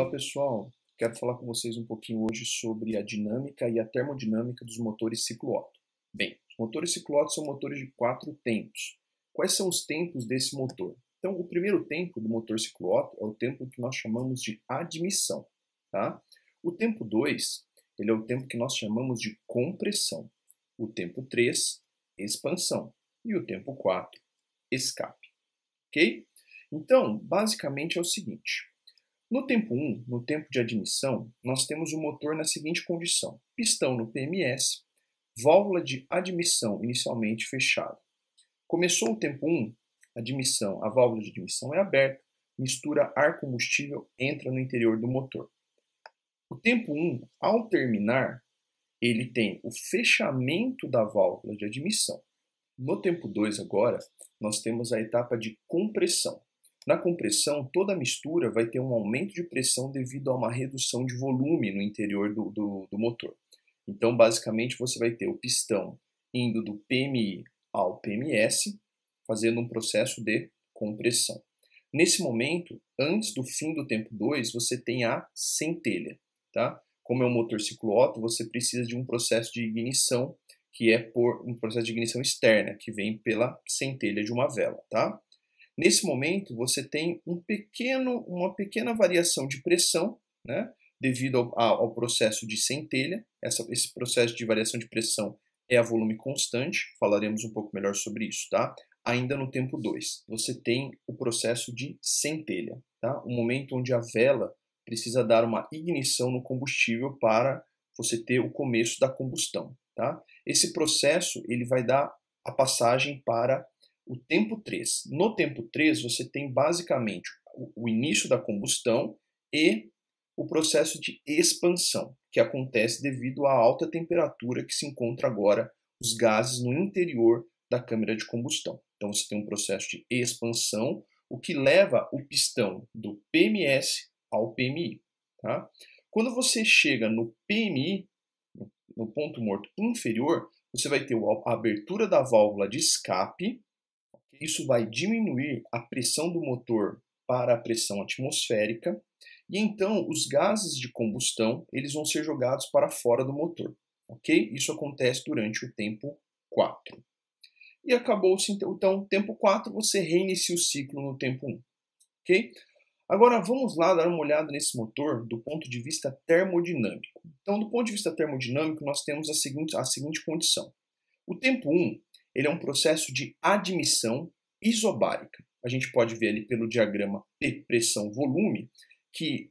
Olá pessoal, quero falar com vocês um pouquinho hoje sobre a dinâmica e a termodinâmica dos motores ciclo-Otto. Bem, os motores ciclo-Otto são motores de quatro tempos. Quais são os tempos desse motor? Então, o primeiro tempo do motor ciclo-Otto é o tempo que nós chamamos de admissão. Tá? O tempo 2 ele é o tempo que nós chamamos de compressão. O tempo 3, expansão. E o tempo 4, escape. Ok? Então, basicamente é o seguinte: no tempo 1, no tempo de admissão, nós temos o motor na seguinte condição: pistão no PMS, válvula de admissão inicialmente fechada. Começou o tempo 1, admissão, a válvula de admissão é aberta, mistura ar combustível, entra no interior do motor. O tempo 1, ao terminar, ele tem o fechamento da válvula de admissão. No tempo 2 agora, nós temos a etapa de compressão. Na compressão, toda mistura vai ter um aumento de pressão devido a uma redução de volume no interior do, do, do motor. Então, basicamente, você vai ter o pistão indo do PMI ao PMS, fazendo um processo de compressão. Nesse momento, antes do fim do tempo 2, você tem a centelha. Tá? Como é um motor ciclo Otto, você precisa de um processo de ignição, que é por um processo de ignição externa, que vem pela centelha de uma vela. Tá? Nesse momento, você tem um pequeno, uma pequena variação de pressão, né, devido ao, ao processo de centelha. Essa, esse processo de variação de pressão é a volume constante, falaremos um pouco melhor sobre isso, tá? Ainda no tempo 2, você tem o processo de centelha, tá? O momento onde a vela precisa dar uma ignição no combustível para você ter o começo da combustão, tá? Esse processo, ele vai dar a passagem para o tempo 3. No tempo 3, você tem basicamente o início da combustão e o processo de expansão, que acontece devido à alta temperatura que se encontra agora os gases no interior da câmara de combustão. Então você tem um processo de expansão, o que leva o pistão do PMS ao PMI. Tá? Quando você chega no PMI, no ponto morto inferior, você vai ter a abertura da válvula de escape isso vai diminuir a pressão do motor para a pressão atmosférica e então os gases de combustão eles vão ser jogados para fora do motor, ok? Isso acontece durante o tempo 4. E acabou-se então o tempo 4, você reinicia o ciclo no tempo 1, ok? Agora vamos lá dar uma olhada nesse motor do ponto de vista termodinâmico. Então, do ponto de vista termodinâmico, nós temos a seguinte, a seguinte condição. O tempo 1 ele é um processo de admissão isobárica. A gente pode ver ali pelo diagrama P pressão-volume que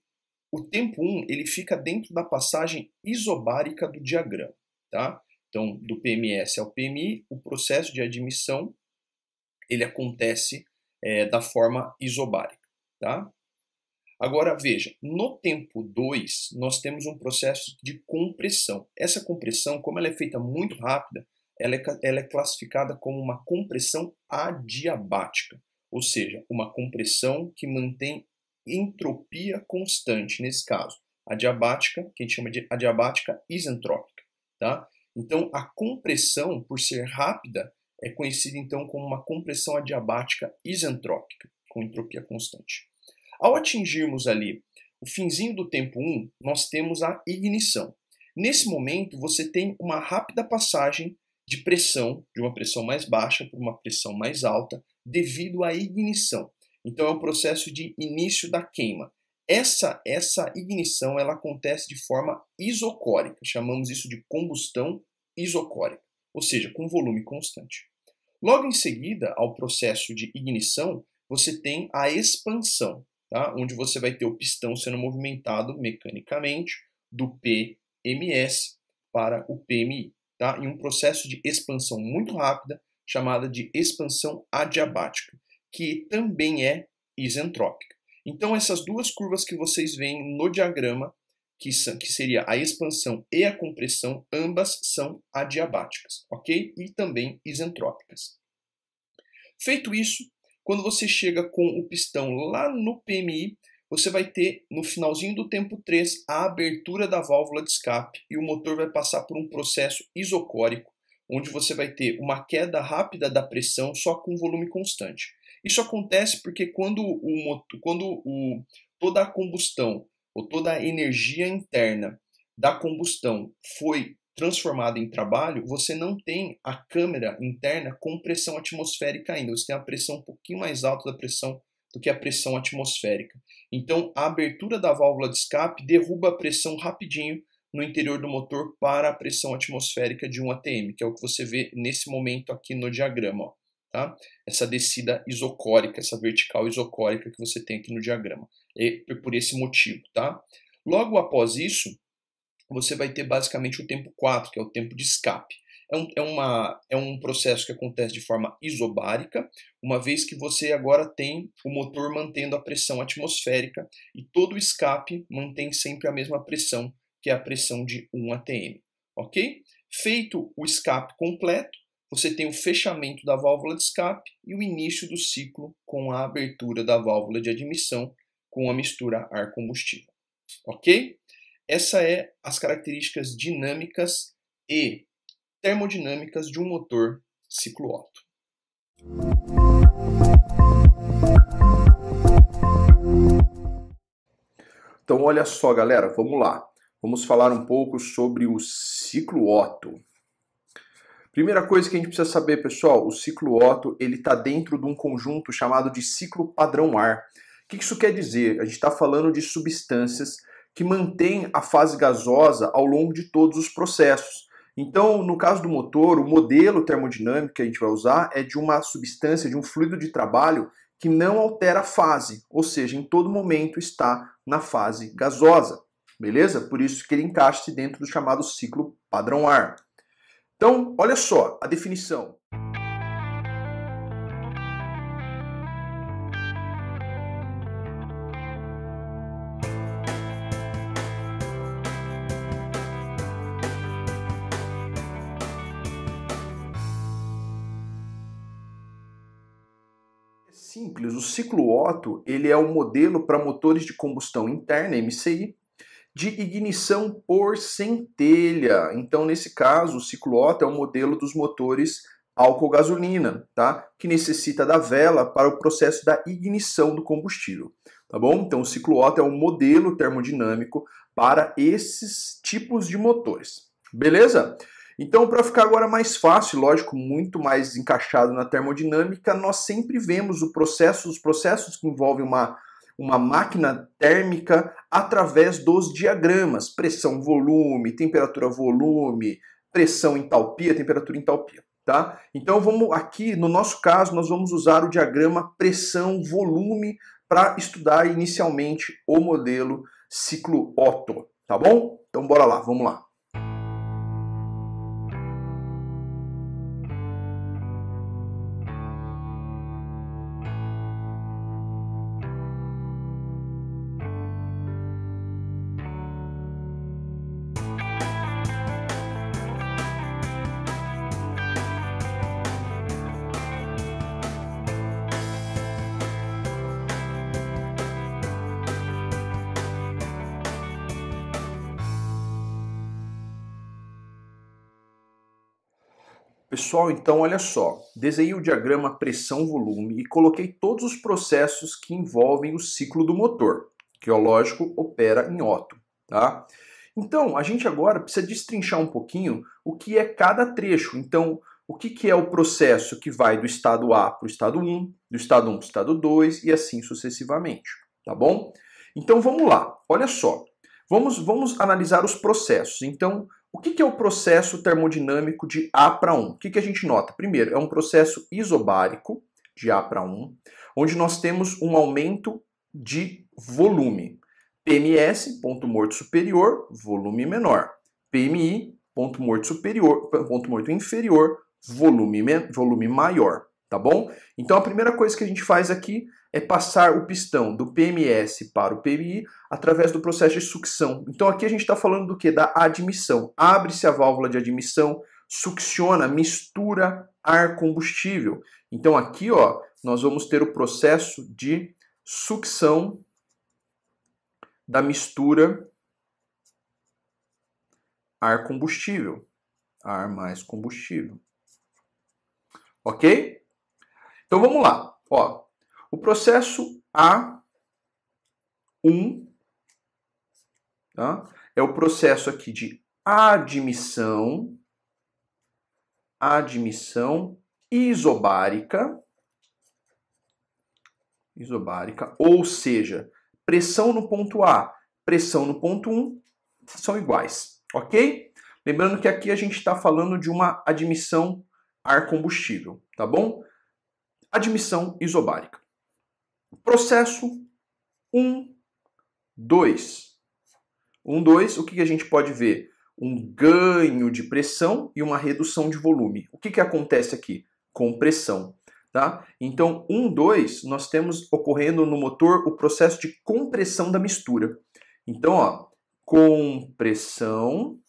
o tempo 1 ele fica dentro da passagem isobárica do diagrama. Tá? Então, do PMS ao PMI, o processo de admissão ele acontece é, da forma isobárica. Tá? Agora, veja, no tempo 2, nós temos um processo de compressão. Essa compressão, como ela é feita muito rápida, ela é, ela é classificada como uma compressão adiabática, ou seja, uma compressão que mantém entropia constante, nesse caso, adiabática, que a gente chama de adiabática isentrópica. Tá? Então, a compressão, por ser rápida, é conhecida então como uma compressão adiabática isentrópica, com entropia constante. Ao atingirmos ali o finzinho do tempo 1, nós temos a ignição. Nesse momento, você tem uma rápida passagem de pressão, de uma pressão mais baixa para uma pressão mais alta, devido à ignição. Então é um processo de início da queima. Essa essa ignição ela acontece de forma isocórica, chamamos isso de combustão isocórica, ou seja, com volume constante. Logo em seguida ao processo de ignição, você tem a expansão, tá? onde você vai ter o pistão sendo movimentado mecanicamente do PMS para o PMI tá? em um processo de expansão muito rápida, chamada de expansão adiabática, que também é isentrópica. Então, essas duas curvas que vocês veem no diagrama, que, são, que seria a expansão e a compressão, ambas são adiabáticas, ok? E também isentrópicas. Feito isso, quando você chega com o pistão lá no PMI, você vai ter no finalzinho do tempo 3 a abertura da válvula de escape e o motor vai passar por um processo isocórico, onde você vai ter uma queda rápida da pressão só com volume constante. Isso acontece porque quando, o, quando o, toda a combustão ou toda a energia interna da combustão foi transformada em trabalho, você não tem a câmera interna com pressão atmosférica ainda, você tem a pressão um pouquinho mais alta da pressão do que a pressão atmosférica. Então, a abertura da válvula de escape derruba a pressão rapidinho no interior do motor para a pressão atmosférica de 1 atm, que é o que você vê nesse momento aqui no diagrama. Ó, tá? Essa descida isocórica, essa vertical isocórica que você tem aqui no diagrama. É por esse motivo. Tá? Logo após isso, você vai ter basicamente o tempo 4, que é o tempo de escape é um, é, uma, é um processo que acontece de forma isobárica, uma vez que você agora tem o motor mantendo a pressão atmosférica e todo o escape mantém sempre a mesma pressão, que é a pressão de 1 atm. Ok? Feito o escape completo, você tem o fechamento da válvula de escape e o início do ciclo com a abertura da válvula de admissão com a mistura ar-combustível. Ok? Essa é as características dinâmicas e termodinâmicas de um motor ciclo Otto. Então, olha só, galera, vamos lá. Vamos falar um pouco sobre o ciclo Otto. Primeira coisa que a gente precisa saber, pessoal, o ciclo Otto ele está dentro de um conjunto chamado de ciclo padrão ar. O que isso quer dizer? A gente está falando de substâncias que mantêm a fase gasosa ao longo de todos os processos. Então, no caso do motor, o modelo termodinâmico que a gente vai usar é de uma substância, de um fluido de trabalho que não altera a fase, ou seja, em todo momento está na fase gasosa. Beleza? Por isso que ele encaixa-se dentro do chamado ciclo padrão ar. Então, olha só a definição. ciclo Otto ele é um modelo para motores de combustão interna, MCI, de ignição por centelha. Então, nesse caso, o ciclo Otto é o um modelo dos motores álcool-gasolina, tá? que necessita da vela para o processo da ignição do combustível. Tá bom? Então, o ciclo Otto é um modelo termodinâmico para esses tipos de motores. Beleza? Então, para ficar agora mais fácil, lógico, muito mais encaixado na termodinâmica, nós sempre vemos o processo, os processos que envolvem uma, uma máquina térmica através dos diagramas: pressão, volume, temperatura, volume, pressão, entalpia, temperatura, entalpia. Tá? Então vamos aqui, no nosso caso, nós vamos usar o diagrama pressão-volume para estudar inicialmente o modelo ciclo Otto, tá bom? Então bora lá, vamos lá. Pessoal, então olha só, desenhei o diagrama pressão-volume e coloquei todos os processos que envolvem o ciclo do motor, que, ó, é lógico, opera em Otto. Tá? Então, a gente agora precisa destrinchar um pouquinho o que é cada trecho. Então, o que, que é o processo que vai do estado A para o estado 1, do estado 1 para o estado 2 e assim sucessivamente, tá bom? Então, vamos lá, olha só. Vamos, vamos analisar os processos. Então, o que, que é o processo termodinâmico de A para 1? O que, que a gente nota? Primeiro, é um processo isobárico de A para 1, onde nós temos um aumento de volume. PMS, ponto morto superior, volume menor. PMI, ponto morto superior, ponto morto inferior, volume, volume maior tá bom? Então a primeira coisa que a gente faz aqui é passar o pistão do PMS para o PMI através do processo de sucção. Então aqui a gente está falando do que? Da admissão. Abre-se a válvula de admissão, succiona, mistura ar combustível. Então aqui ó, nós vamos ter o processo de sucção da mistura ar combustível, ar mais combustível. Ok? Então vamos lá. Ó, o processo A1 tá? é o processo aqui de admissão, admissão isobárica, isobárica, ou seja, pressão no ponto A, pressão no ponto 1 são iguais, ok? Lembrando que aqui a gente está falando de uma admissão ar combustível, tá bom? admissão isobárica. Processo 1, 2. 1, 2, o que a gente pode ver? Um ganho de pressão e uma redução de volume. O que, que acontece aqui? Compressão. Tá? Então, 1, 2, nós temos ocorrendo no motor o processo de compressão da mistura. Então, ó, compressão.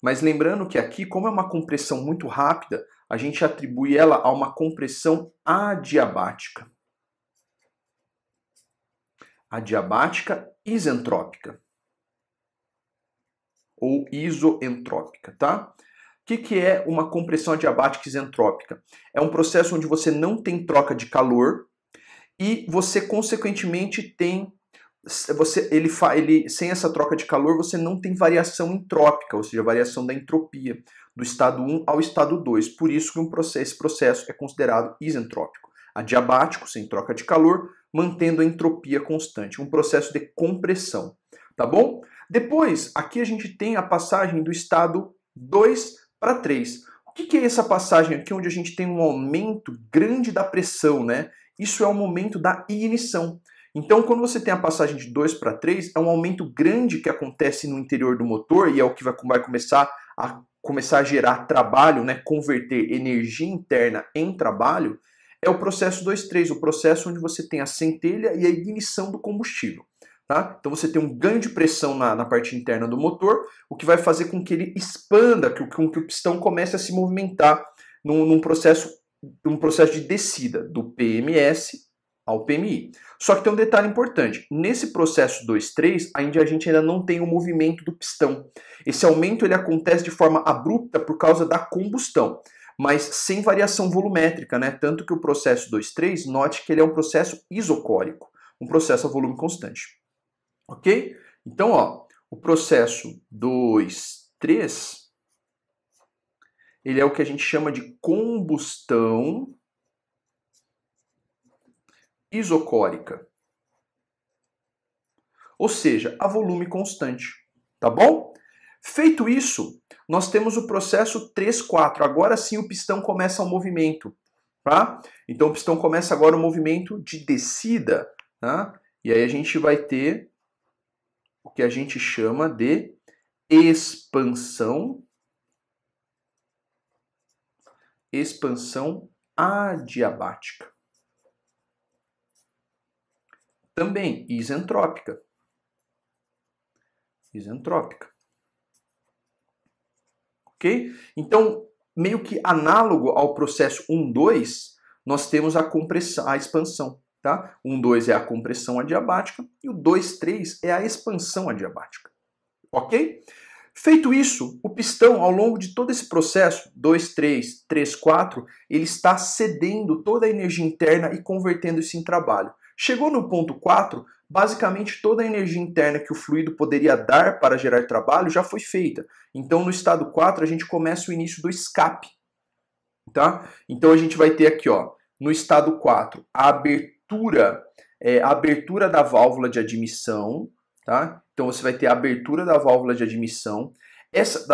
Mas lembrando que aqui, como é uma compressão muito rápida, a gente atribui ela a uma compressão adiabática. Adiabática isentrópica. Ou isoentrópica, tá? O que, que é uma compressão adiabática isentrópica? É um processo onde você não tem troca de calor e você, consequentemente, tem você, ele, ele, sem essa troca de calor, você não tem variação entrópica, ou seja, variação da entropia do estado 1 ao estado 2. Por isso que um processo, esse processo é considerado isentrópico. Adiabático, sem troca de calor, mantendo a entropia constante. Um processo de compressão, tá bom? Depois, aqui a gente tem a passagem do estado 2 para 3. O que, que é essa passagem aqui onde a gente tem um aumento grande da pressão, né? Isso é o momento da ignição. Então, quando você tem a passagem de 2 para 3, é um aumento grande que acontece no interior do motor e é o que vai, vai começar a começar a gerar trabalho, né, converter energia interna em trabalho, é o processo 2 o processo onde você tem a centelha e a ignição do combustível. Tá? Então você tem um ganho de pressão na, na, parte interna do motor, o que vai fazer com que ele expanda, que, com que o pistão comece a se movimentar num, num processo, num processo de descida do PMS ao PMI. Só que tem um detalhe importante. Nesse processo 2.3, ainda a gente ainda não tem o movimento do pistão. Esse aumento ele acontece de forma abrupta por causa da combustão, mas sem variação volumétrica, né? Tanto que o processo 2.3, note que ele é um processo isocórico, um processo a volume constante. OK? Então, ó, o processo 2.3 ele é o que a gente chama de combustão isocórica. Ou seja, a volume constante, tá bom? Feito isso, nós temos o processo 3-4. Agora sim o pistão começa o movimento, tá? Então o pistão começa agora o movimento de descida, tá? E aí a gente vai ter o que a gente chama de expansão expansão adiabática. Também isentrópica. Isentrópica. Ok? Então, meio que análogo ao processo 1-2, nós temos a, compressão, a expansão. Tá? 1-2 é a compressão adiabática e o 2-3 é a expansão adiabática. Ok? Feito isso, o pistão, ao longo de todo esse processo, 2, 3, 3, 4, ele está cedendo toda a energia interna e convertendo isso em trabalho. Chegou no ponto 4, basicamente toda a energia interna que o fluido poderia dar para gerar trabalho já foi feita. Então, no estado 4, a gente começa o início do escape. Tá? Então, a gente vai ter aqui, ó, no estado 4, a abertura, é, a abertura da válvula de admissão. Tá? Então, você vai ter a abertura da válvula de admissão. Essa,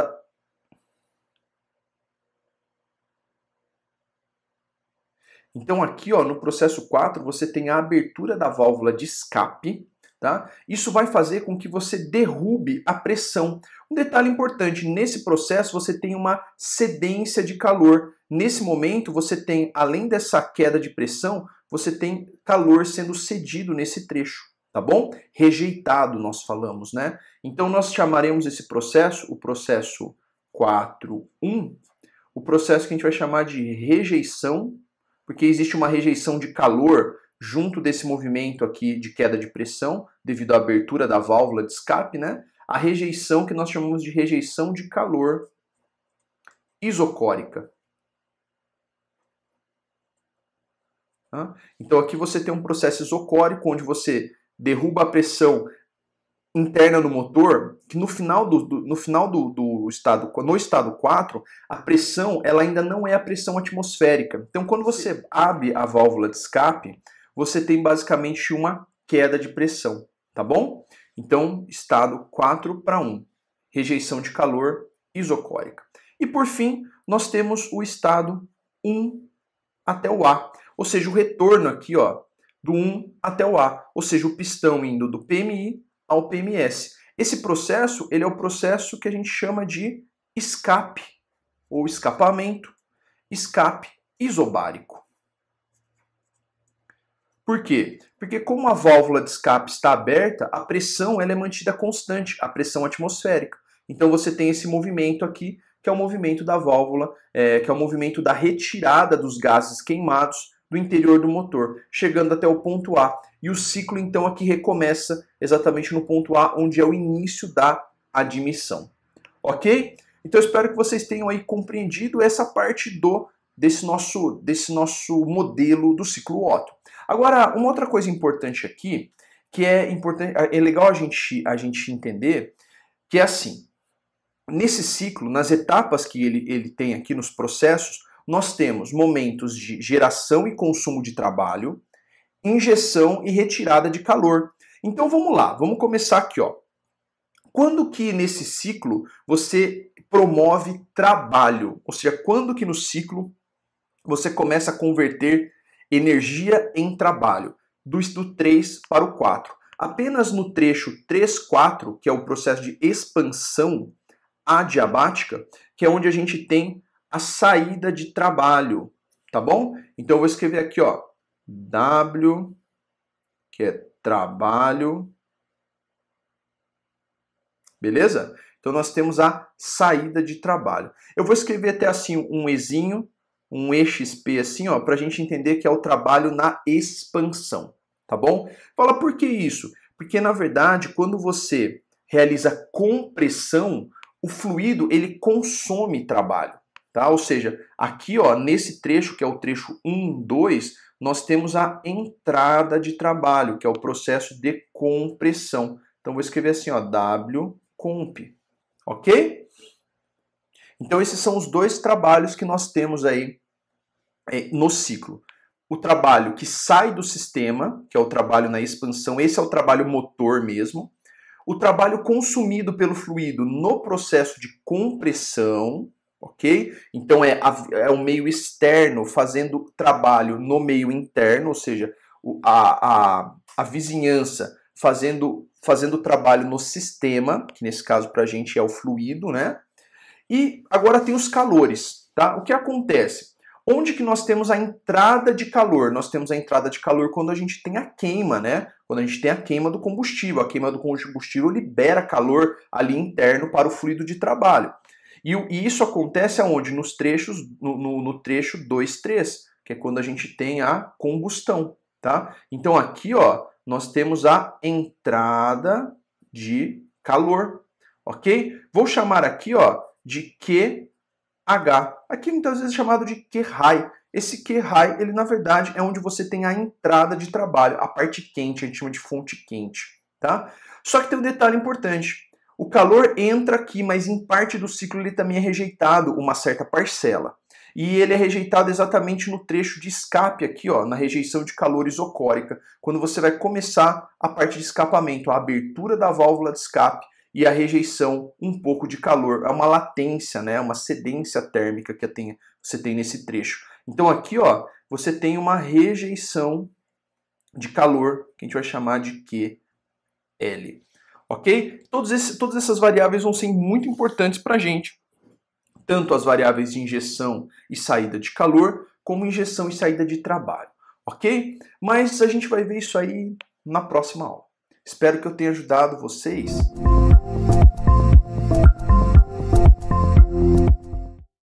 Então aqui ó, no processo 4 você tem a abertura da válvula de escape, Tá? Isso vai fazer com que você derrube a pressão. Um detalhe importante, nesse processo você tem uma cedência de calor. Nesse momento você tem, além dessa queda de pressão, você tem calor sendo cedido nesse trecho, tá bom? Rejeitado nós falamos, né? Então nós chamaremos esse processo, o processo 4.1, o processo que a gente vai chamar de rejeição porque existe uma rejeição de calor junto desse movimento aqui de queda de pressão, devido à abertura da válvula de escape, né? A rejeição que nós chamamos de rejeição de calor isocórica. Então aqui você tem um processo isocórico onde você derruba a pressão interna no motor, que no final do, do no final do, do estado, no estado 4, a pressão ela ainda não é a pressão atmosférica. Então, quando você abre a válvula de escape, você tem basicamente uma queda de pressão, tá bom? Então, estado 4 para 1, rejeição de calor isocórica. E por fim, nós temos o estado 1 até o A, ou seja, o retorno aqui, ó, do 1 até o A, ou seja, o pistão indo do PMI ao PMS. Esse processo ele é o processo que a gente chama de escape ou escapamento, escape isobárico. Por quê? Porque como a válvula de escape está aberta, a pressão ela é mantida constante, a pressão atmosférica. Então você tem esse movimento aqui, que é o movimento da válvula, é, que é o movimento da retirada dos gases queimados do interior do motor, chegando até o ponto A. E o ciclo, então, aqui é recomeça exatamente no ponto A, onde é o início da admissão. Ok? Então, espero que vocês tenham aí compreendido essa parte do desse nosso, desse nosso modelo do ciclo Otto. Agora, uma outra coisa importante aqui, que é importante, é legal a gente, a gente entender, que é assim, nesse ciclo, nas etapas que ele, ele tem aqui nos processos, nós temos momentos de geração e consumo de trabalho, injeção e retirada de calor. Então vamos lá, vamos começar aqui, ó. Quando que nesse ciclo você promove trabalho? Ou seja, quando que no ciclo você começa a converter energia em trabalho? Do, do 3 para o 4. Apenas no trecho 3-4, que é o processo de expansão adiabática, que é onde a gente tem a saída de trabalho, tá bom? Então eu vou escrever aqui, ó, W, que é trabalho. Beleza? Então nós temos a saída de trabalho. Eu vou escrever até assim um Ezinho, um EXP assim, ó, para a gente entender que é o trabalho na expansão, tá bom? Fala por que isso? Porque na verdade, quando você realiza compressão, o fluido ele consome trabalho, tá? Ou seja, aqui, ó, nesse trecho que é o trecho 1, 2, nós temos a entrada de trabalho, que é o processo de compressão. Então, vou escrever assim, ó, W comp, ok? Então, esses são os dois trabalhos que nós temos aí é, no ciclo. O trabalho que sai do sistema, que é o trabalho na expansão, esse é o trabalho motor mesmo. O trabalho consumido pelo fluido no processo de compressão, ok? Então é, é meio externo fazendo trabalho no meio interno, ou seja, a, a, a vizinhança fazendo, fazendo trabalho no sistema, que nesse caso para a gente é o fluido, né? E agora tem os calores, tá? O que acontece? Onde que nós temos a entrada de calor? Nós temos a entrada de calor quando a gente tem a queima, né? Quando a gente tem a queima do combustível. A queima do combustível libera calor ali interno para o fluido de trabalho. E, e isso acontece aonde? Nos trechos, no, no, no trecho 2, 3, que é quando a gente tem a combustão, tá? Então aqui, ó, nós temos a entrada de calor, ok? Vou chamar aqui, ó, de QH. Aqui muitas vezes é chamado de QH. Esse QH, ele na verdade é onde você tem a entrada de trabalho, a parte quente, a gente chama de fonte quente, tá? Só que tem um detalhe importante. O calor entra aqui, mas em parte do ciclo ele também é rejeitado, uma certa parcela. E ele é rejeitado exatamente no trecho de escape aqui, ó, na rejeição de calor isocórica, quando você vai começar a parte de escapamento, a abertura da válvula de escape e a rejeição um pouco de calor. É uma latência, né? uma cedência térmica que você tem nesse trecho. Então aqui ó, você tem uma rejeição de calor, que a gente vai chamar de QL ok? Todos esse, todas essas variáveis vão ser muito importantes para a gente, tanto as variáveis de injeção e saída de calor, como injeção e saída de trabalho, ok? Mas a gente vai ver isso aí na próxima aula. Espero que eu tenha ajudado vocês.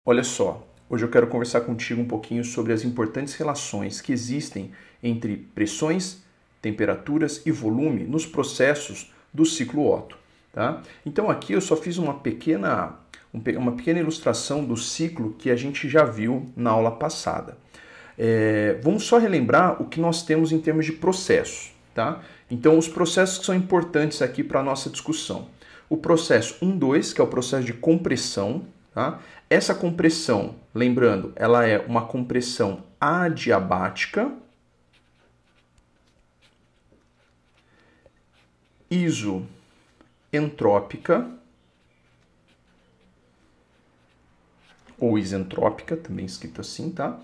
Olha só, hoje eu quero conversar contigo um pouquinho sobre as importantes relações que existem entre pressões, temperaturas e volume nos processos do ciclo Otto. Tá? Então aqui eu só fiz uma pequena, uma pequena ilustração do ciclo que a gente já viu na aula passada. É, vamos só relembrar o que nós temos em termos de processos. Tá? Então os processos que são importantes aqui para a nossa discussão. O processo 1.2, que é o processo de compressão. Tá? Essa compressão, lembrando, ela é uma compressão adiabática, isoentrópica ou isentrópica, também escrito assim, tá?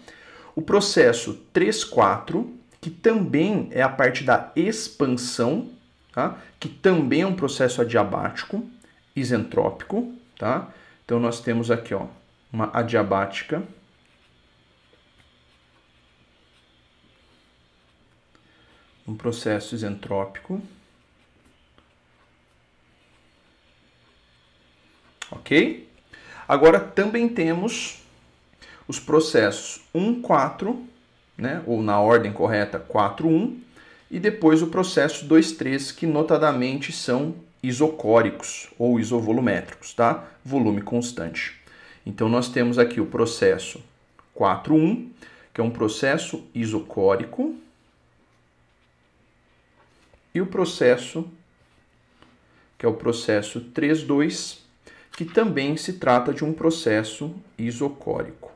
O processo 3,4, que também é a parte da expansão, tá? que também é um processo adiabático, isentrópico, tá? Então nós temos aqui, ó, uma adiabática um processo isentrópico ok? Agora também temos os processos 1, 4, né, ou na ordem correta 4, 1, e depois o processo 2, 3, que notadamente são isocóricos ou isovolumétricos, tá? Volume constante. Então nós temos aqui o processo 4, 1, que é um processo isocórico, e o processo que é o processo 3, 2, que também se trata de um processo isocórico.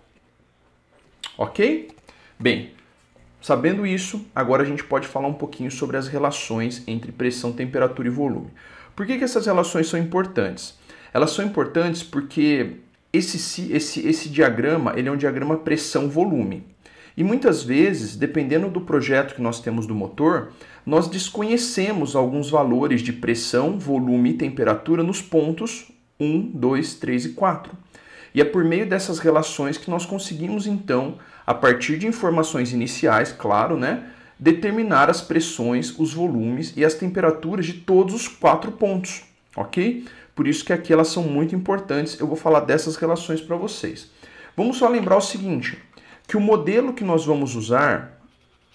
Ok? Bem, sabendo isso, agora a gente pode falar um pouquinho sobre as relações entre pressão, temperatura e volume. Por que, que essas relações são importantes? Elas são importantes porque esse, esse, esse diagrama ele é um diagrama pressão-volume. E muitas vezes, dependendo do projeto que nós temos do motor, nós desconhecemos alguns valores de pressão, volume e temperatura nos pontos 1, 2, 3 e 4. E é por meio dessas relações que nós conseguimos, então, a partir de informações iniciais, claro, né, determinar as pressões, os volumes e as temperaturas de todos os quatro pontos, ok? Por isso que aqui elas são muito importantes, eu vou falar dessas relações para vocês. Vamos só lembrar o seguinte, que o modelo que nós vamos usar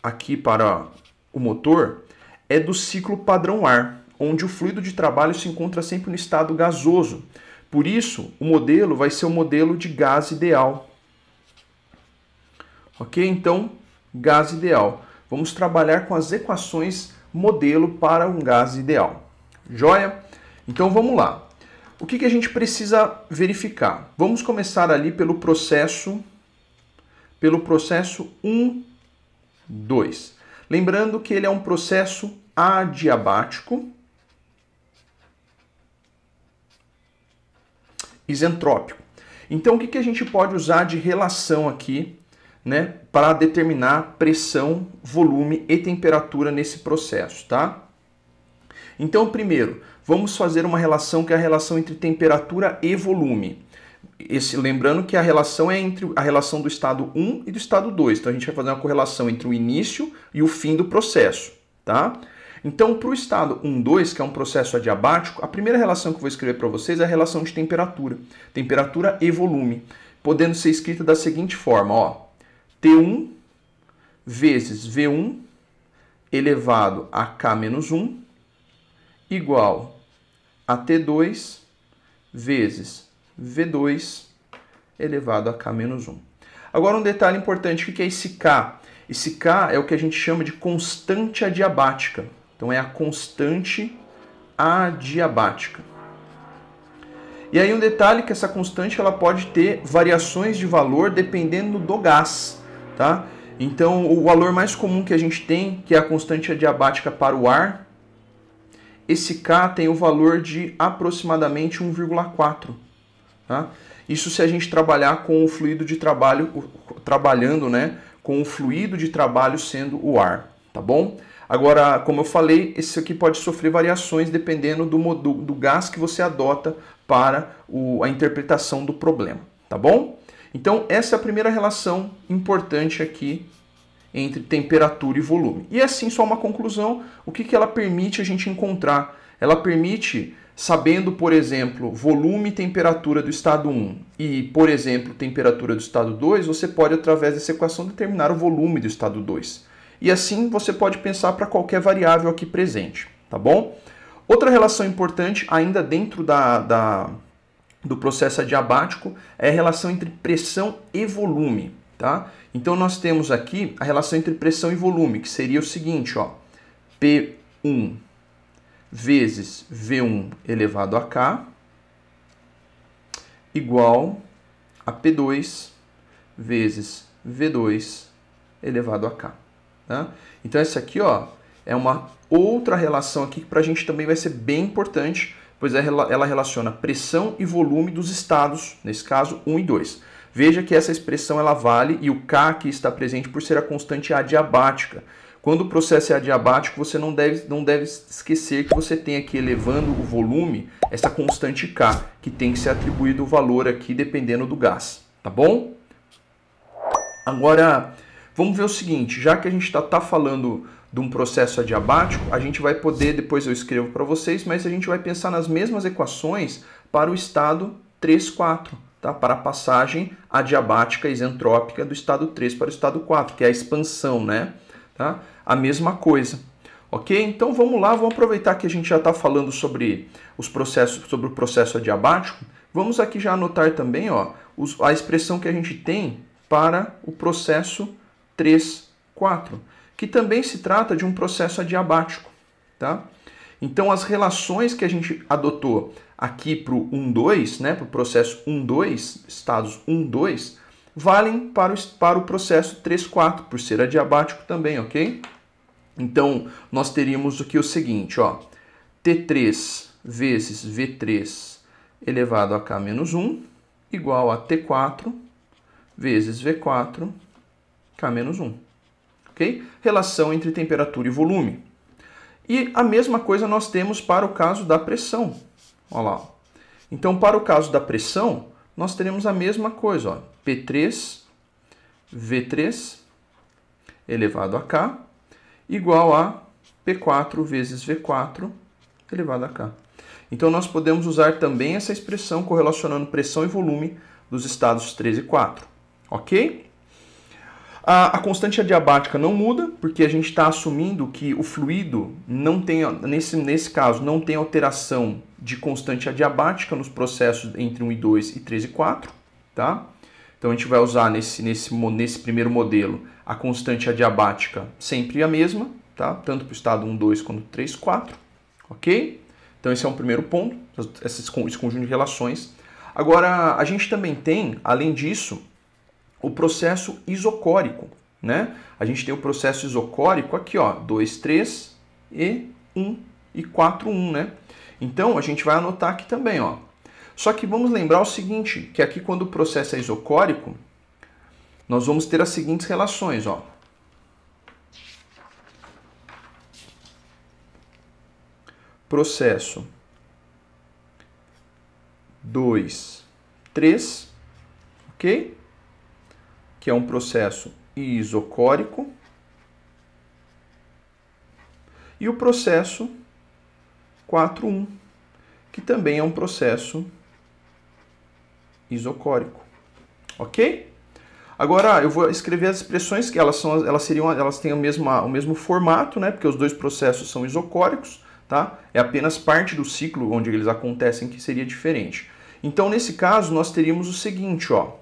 aqui para o motor é do ciclo padrão ar, onde o fluido de trabalho se encontra sempre no estado gasoso. Por isso, o modelo vai ser o modelo de gás ideal. Ok? Então, gás ideal. Vamos trabalhar com as equações modelo para um gás ideal. Joia? Então vamos lá. O que, que a gente precisa verificar? Vamos começar ali pelo processo pelo processo 1, 2. Lembrando que ele é um processo adiabático, isentrópico. Então, o que, que a gente pode usar de relação aqui né, para determinar pressão, volume e temperatura nesse processo, tá? Então, primeiro, vamos fazer uma relação que é a relação entre temperatura e volume. Esse, lembrando que a relação é entre a relação do estado 1 e do estado 2. Então, a gente vai fazer uma correlação entre o início e o fim do processo, tá? Então, para o estado 1, 2, que é um processo adiabático, a primeira relação que eu vou escrever para vocês é a relação de temperatura, temperatura e volume, podendo ser escrita da seguinte forma, ó, T1 vezes V1 elevado a K menos 1 igual a T2 vezes V2 elevado a K menos 1. Agora um detalhe importante, o que é esse K? Esse K é o que a gente chama de constante adiabática. Então é a constante adiabática. E aí um detalhe que essa constante ela pode ter variações de valor dependendo do gás, tá? Então o valor mais comum que a gente tem, que é a constante adiabática para o ar, esse K tem o valor de aproximadamente 1,4, tá? Isso se a gente trabalhar com o fluido de trabalho, trabalhando, né, com o fluido de trabalho sendo o ar, tá bom? Agora, como eu falei, esse aqui pode sofrer variações dependendo do, do, do gás que você adota para o, a interpretação do problema, tá bom? Então, essa é a primeira relação importante aqui entre temperatura e volume. E assim, só uma conclusão, o que, que ela permite a gente encontrar? Ela permite, sabendo, por exemplo, volume e temperatura do estado 1 e, por exemplo, temperatura do estado 2, você pode, através dessa equação, determinar o volume do estado 2 e assim você pode pensar para qualquer variável aqui presente, tá bom? Outra relação importante, ainda dentro da, da, do processo adiabático, é a relação entre pressão e volume, tá? Então nós temos aqui a relação entre pressão e volume, que seria o seguinte, ó, P1 vezes V1 elevado a K igual a P2 vezes V2 elevado a K. Né? Então esse aqui ó, é uma outra relação aqui que para a gente também vai ser bem importante, pois é ela relaciona pressão e volume dos estados, nesse caso 1 e 2. Veja que essa expressão ela vale e o K aqui está presente por ser a constante adiabática. Quando o processo é adiabático, você não deve, não deve esquecer que você tem aqui, elevando o volume, essa constante K, que tem que ser atribuído o valor aqui, dependendo do gás. Tá bom? Agora, Vamos ver o seguinte, já que a gente está tá falando de um processo adiabático, a gente vai poder, depois eu escrevo para vocês, mas a gente vai pensar nas mesmas equações para o estado 3, 4, tá? para a passagem adiabática isentrópica do estado 3 para o estado 4, que é a expansão, né? Tá? A mesma coisa. Ok? Então vamos lá, vamos aproveitar que a gente já está falando sobre os processos, sobre o processo adiabático. Vamos aqui já anotar também ó, a expressão que a gente tem para o processo adiabático 3, 4, que também se trata de um processo adiabático. Tá? Então, as relações que a gente adotou aqui né, para o 1, 2, né, para o processo 1, 2, estados 1, 2, valem para o, para o processo 3, 4, por ser adiabático também, ok? Então, nós teríamos aqui o seguinte, ó, T3 vezes V3 elevado a K menos 1 igual a T4 vezes V4 K-1. menos Okay? Relação entre temperatura e volume. E a mesma coisa nós temos para o caso da pressão. Olha lá. Então, para o caso da pressão, nós teremos a mesma coisa. Ó. P3, V3 elevado a K igual a P4 vezes V4 elevado a K. Então, nós podemos usar também essa expressão correlacionando pressão e volume dos estados 3 e 4. Ok? A, a constante adiabática não muda, porque a gente está assumindo que o fluido não tem, nesse, nesse caso, não tem alteração de constante adiabática nos processos entre 1 e 2 e 3 e 4, tá? Então a gente vai usar nesse, nesse, nesse primeiro modelo a constante adiabática sempre a mesma, tá? Tanto para o estado 1, 2 quanto 3, 4, ok? Então esse é um primeiro ponto, esse conjunto de relações. Agora, a gente também tem, além disso, o processo isocórico. Né? A gente tem o processo isocórico aqui, ó, 2, 3 e 1 e 4, 1, né? Então a gente vai anotar aqui também, ó. Só que vamos lembrar o seguinte, que aqui quando o processo é isocórico, nós vamos ter as seguintes relações, ó. Processo 2, 3, ok? que é um processo isocórico, e o processo 4.1, que também é um processo isocórico. Ok? Agora eu vou escrever as expressões que elas são, elas seriam, elas têm o mesmo, o mesmo formato, né? Porque os dois processos são isocóricos, tá? É apenas parte do ciclo onde eles acontecem que seria diferente. Então nesse caso nós teríamos o seguinte, ó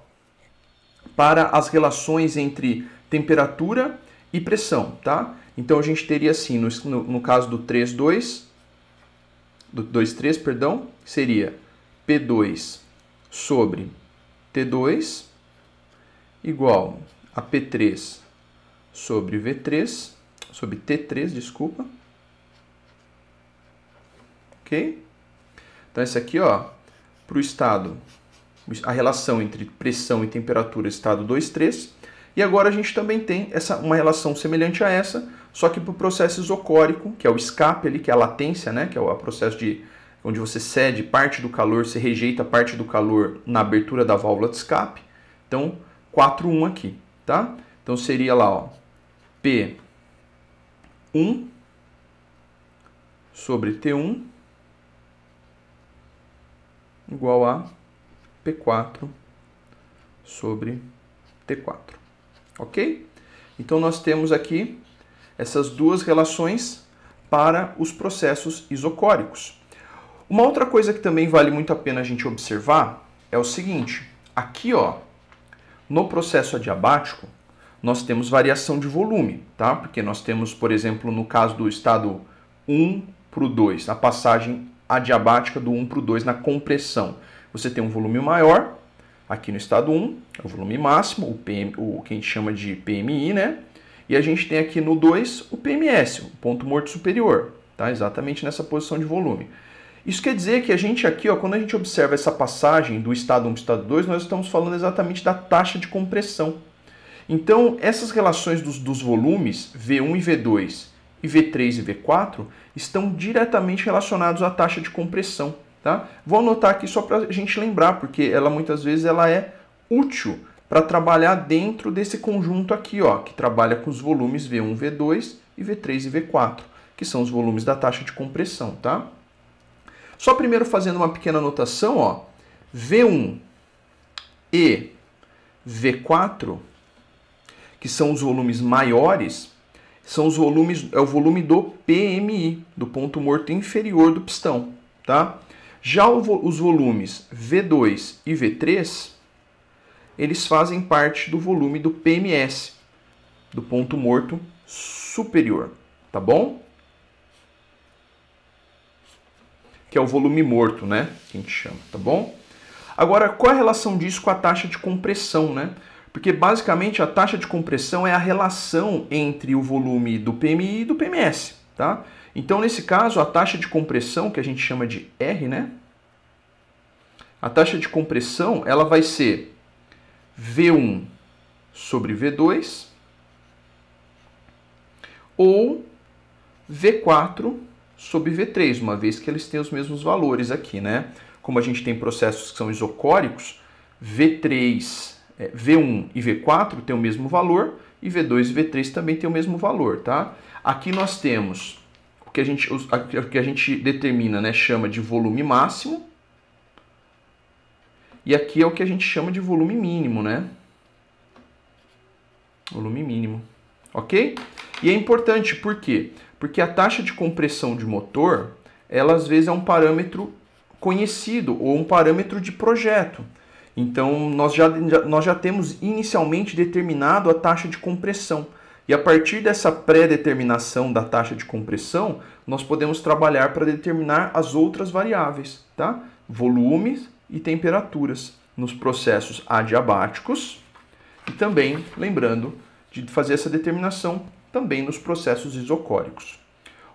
para as relações entre temperatura e pressão, tá? Então a gente teria assim, no, no, caso do 3, do 2, perdão, seria P2 sobre T2 igual a P3 sobre V3, sobre T3, desculpa. Ok? Então esse aqui, ó, para o estado a relação entre pressão e temperatura estado 2, 3. E agora a gente também tem essa, uma relação semelhante a essa, só que para o processo isocórico, que é o escape ali, que é a latência, né? que é o processo de onde você cede parte do calor, você rejeita parte do calor na abertura da válvula de escape. Então, 4, 1 aqui, tá? Então seria lá, ó, P1 sobre T1 igual a P4 sobre T4. Ok? Então, nós temos aqui essas duas relações para os processos isocóricos. Uma outra coisa que também vale muito a pena a gente observar é o seguinte: aqui, ó, no processo adiabático, nós temos variação de volume, tá? Porque nós temos, por exemplo, no caso do estado 1 para o 2, a passagem adiabática do 1 para o 2 na compressão você tem um volume maior, aqui no estado 1, é o volume máximo, o, PM, o que a gente chama de PMI, né? E a gente tem aqui no 2 o PMS, o ponto morto superior, tá? Exatamente nessa posição de volume. Isso quer dizer que a gente aqui, ó, quando a gente observa essa passagem do estado 1 para o estado 2, nós estamos falando exatamente da taxa de compressão. Então, essas relações dos, dos volumes, V1 e V2, e V3 e V4, estão diretamente relacionados à taxa de compressão. Tá? Vou anotar aqui só para a gente lembrar, porque ela muitas vezes ela é útil para trabalhar dentro desse conjunto aqui, ó, que trabalha com os volumes V1, V2 e V3 e V4, que são os volumes da taxa de compressão, tá? Só primeiro fazendo uma pequena anotação, ó, V1 e V4, que são os volumes maiores, são os volumes, é o volume do PMI, do ponto morto inferior do pistão, tá? Já os volumes V2 e V3, eles fazem parte do volume do PMS, do ponto morto superior, tá bom? Que é o volume morto, né? Que a gente chama, tá bom? Agora, qual é a relação disso com a taxa de compressão, né? Porque basicamente a taxa de compressão é a relação entre o volume do PMI e do PMS, tá? Então, nesse caso, a taxa de compressão, que a gente chama de R, né? a taxa de compressão ela vai ser V1 sobre V2 ou V4 sobre V3, uma vez que eles têm os mesmos valores aqui, né? Como a gente tem processos que são isocóricos, V3, é, V1 e V4 têm o mesmo valor e V2 e V3 também têm o mesmo valor, tá? Aqui nós temos o que a gente, o que a gente determina, né, chama de volume máximo, e aqui é o que a gente chama de volume mínimo, né? Volume mínimo, ok? E é importante, por quê? Porque a taxa de compressão de motor, ela às vezes é um parâmetro conhecido ou um parâmetro de projeto. Então, nós já, nós já temos inicialmente determinado a taxa de compressão. E a partir dessa pré-determinação da taxa de compressão, nós podemos trabalhar para determinar as outras variáveis, tá? Volumes, e temperaturas nos processos adiabáticos e também, lembrando, de fazer essa determinação também nos processos isocóricos.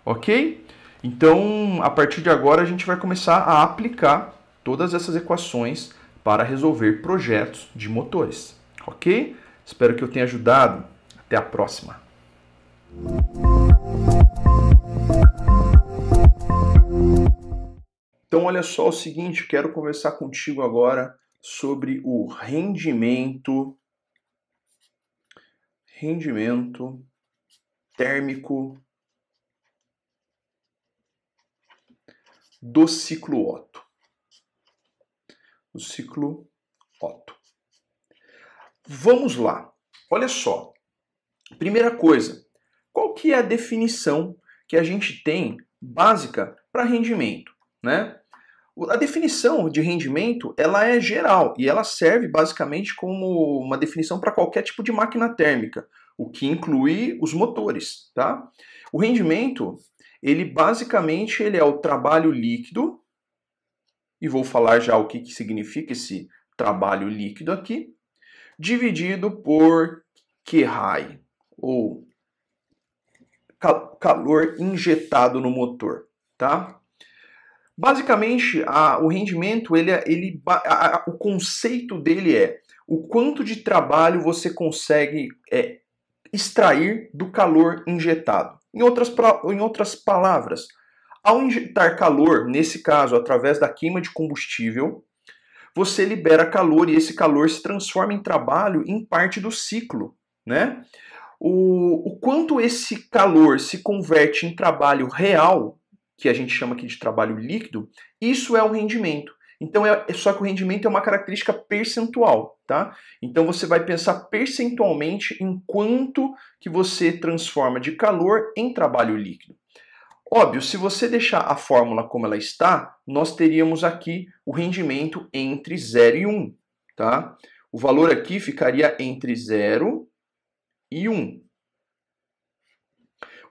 Ok? Então, a partir de agora, a gente vai começar a aplicar todas essas equações para resolver projetos de motores. Ok? Espero que eu tenha ajudado. Até a próxima! Então, olha só o seguinte, quero conversar contigo agora sobre o rendimento rendimento térmico do ciclo Otto. O ciclo Otto. Vamos lá. Olha só. Primeira coisa, qual que é a definição que a gente tem básica para rendimento, né? A definição de rendimento ela é geral e ela serve basicamente como uma definição para qualquer tipo de máquina térmica, o que inclui os motores, tá? O rendimento ele basicamente ele é o trabalho líquido e vou falar já o que, que significa esse trabalho líquido aqui dividido por raio ou calor injetado no motor, tá? Basicamente, a, o rendimento, ele, é, ele, a, a, o conceito dele é o quanto de trabalho você consegue é, extrair do calor injetado. Em outras, em outras palavras, ao injetar calor, nesse caso através da queima de combustível, você libera calor e esse calor se transforma em trabalho em parte do ciclo, né? O, o quanto esse calor se converte em trabalho real que a gente chama aqui de trabalho líquido, isso é o rendimento. Então, é, é, só que o rendimento é uma característica percentual, tá? Então, você vai pensar percentualmente em quanto que você transforma de calor em trabalho líquido. Óbvio, se você deixar a fórmula como ela está, nós teríamos aqui o rendimento entre 0 e 1, tá? O valor aqui ficaria entre 0 e 1.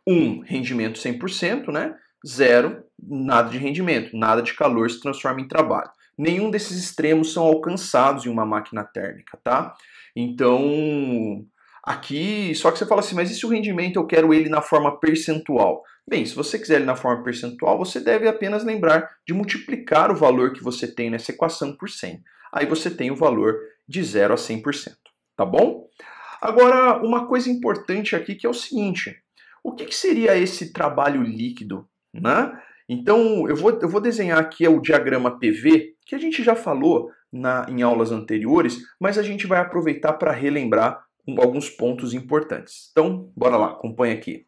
1, rendimento 100%, né? zero, nada de rendimento, nada de calor se transforma em trabalho. Nenhum desses extremos são alcançados em uma máquina térmica, tá? Então, aqui, só que você fala assim, mas e se o rendimento eu quero ele na forma percentual? Bem, se você quiser ele na forma percentual, você deve apenas lembrar de multiplicar o valor que você tem nessa equação por 100. Aí você tem o valor de 0 a 100%, tá bom? Agora, uma coisa importante aqui que é o seguinte, o que, que seria esse trabalho líquido né? Então, eu vou, eu vou desenhar aqui é o diagrama PV, que a gente já falou na, em aulas anteriores, mas a gente vai aproveitar para relembrar alguns pontos importantes. Então, bora lá, acompanha aqui.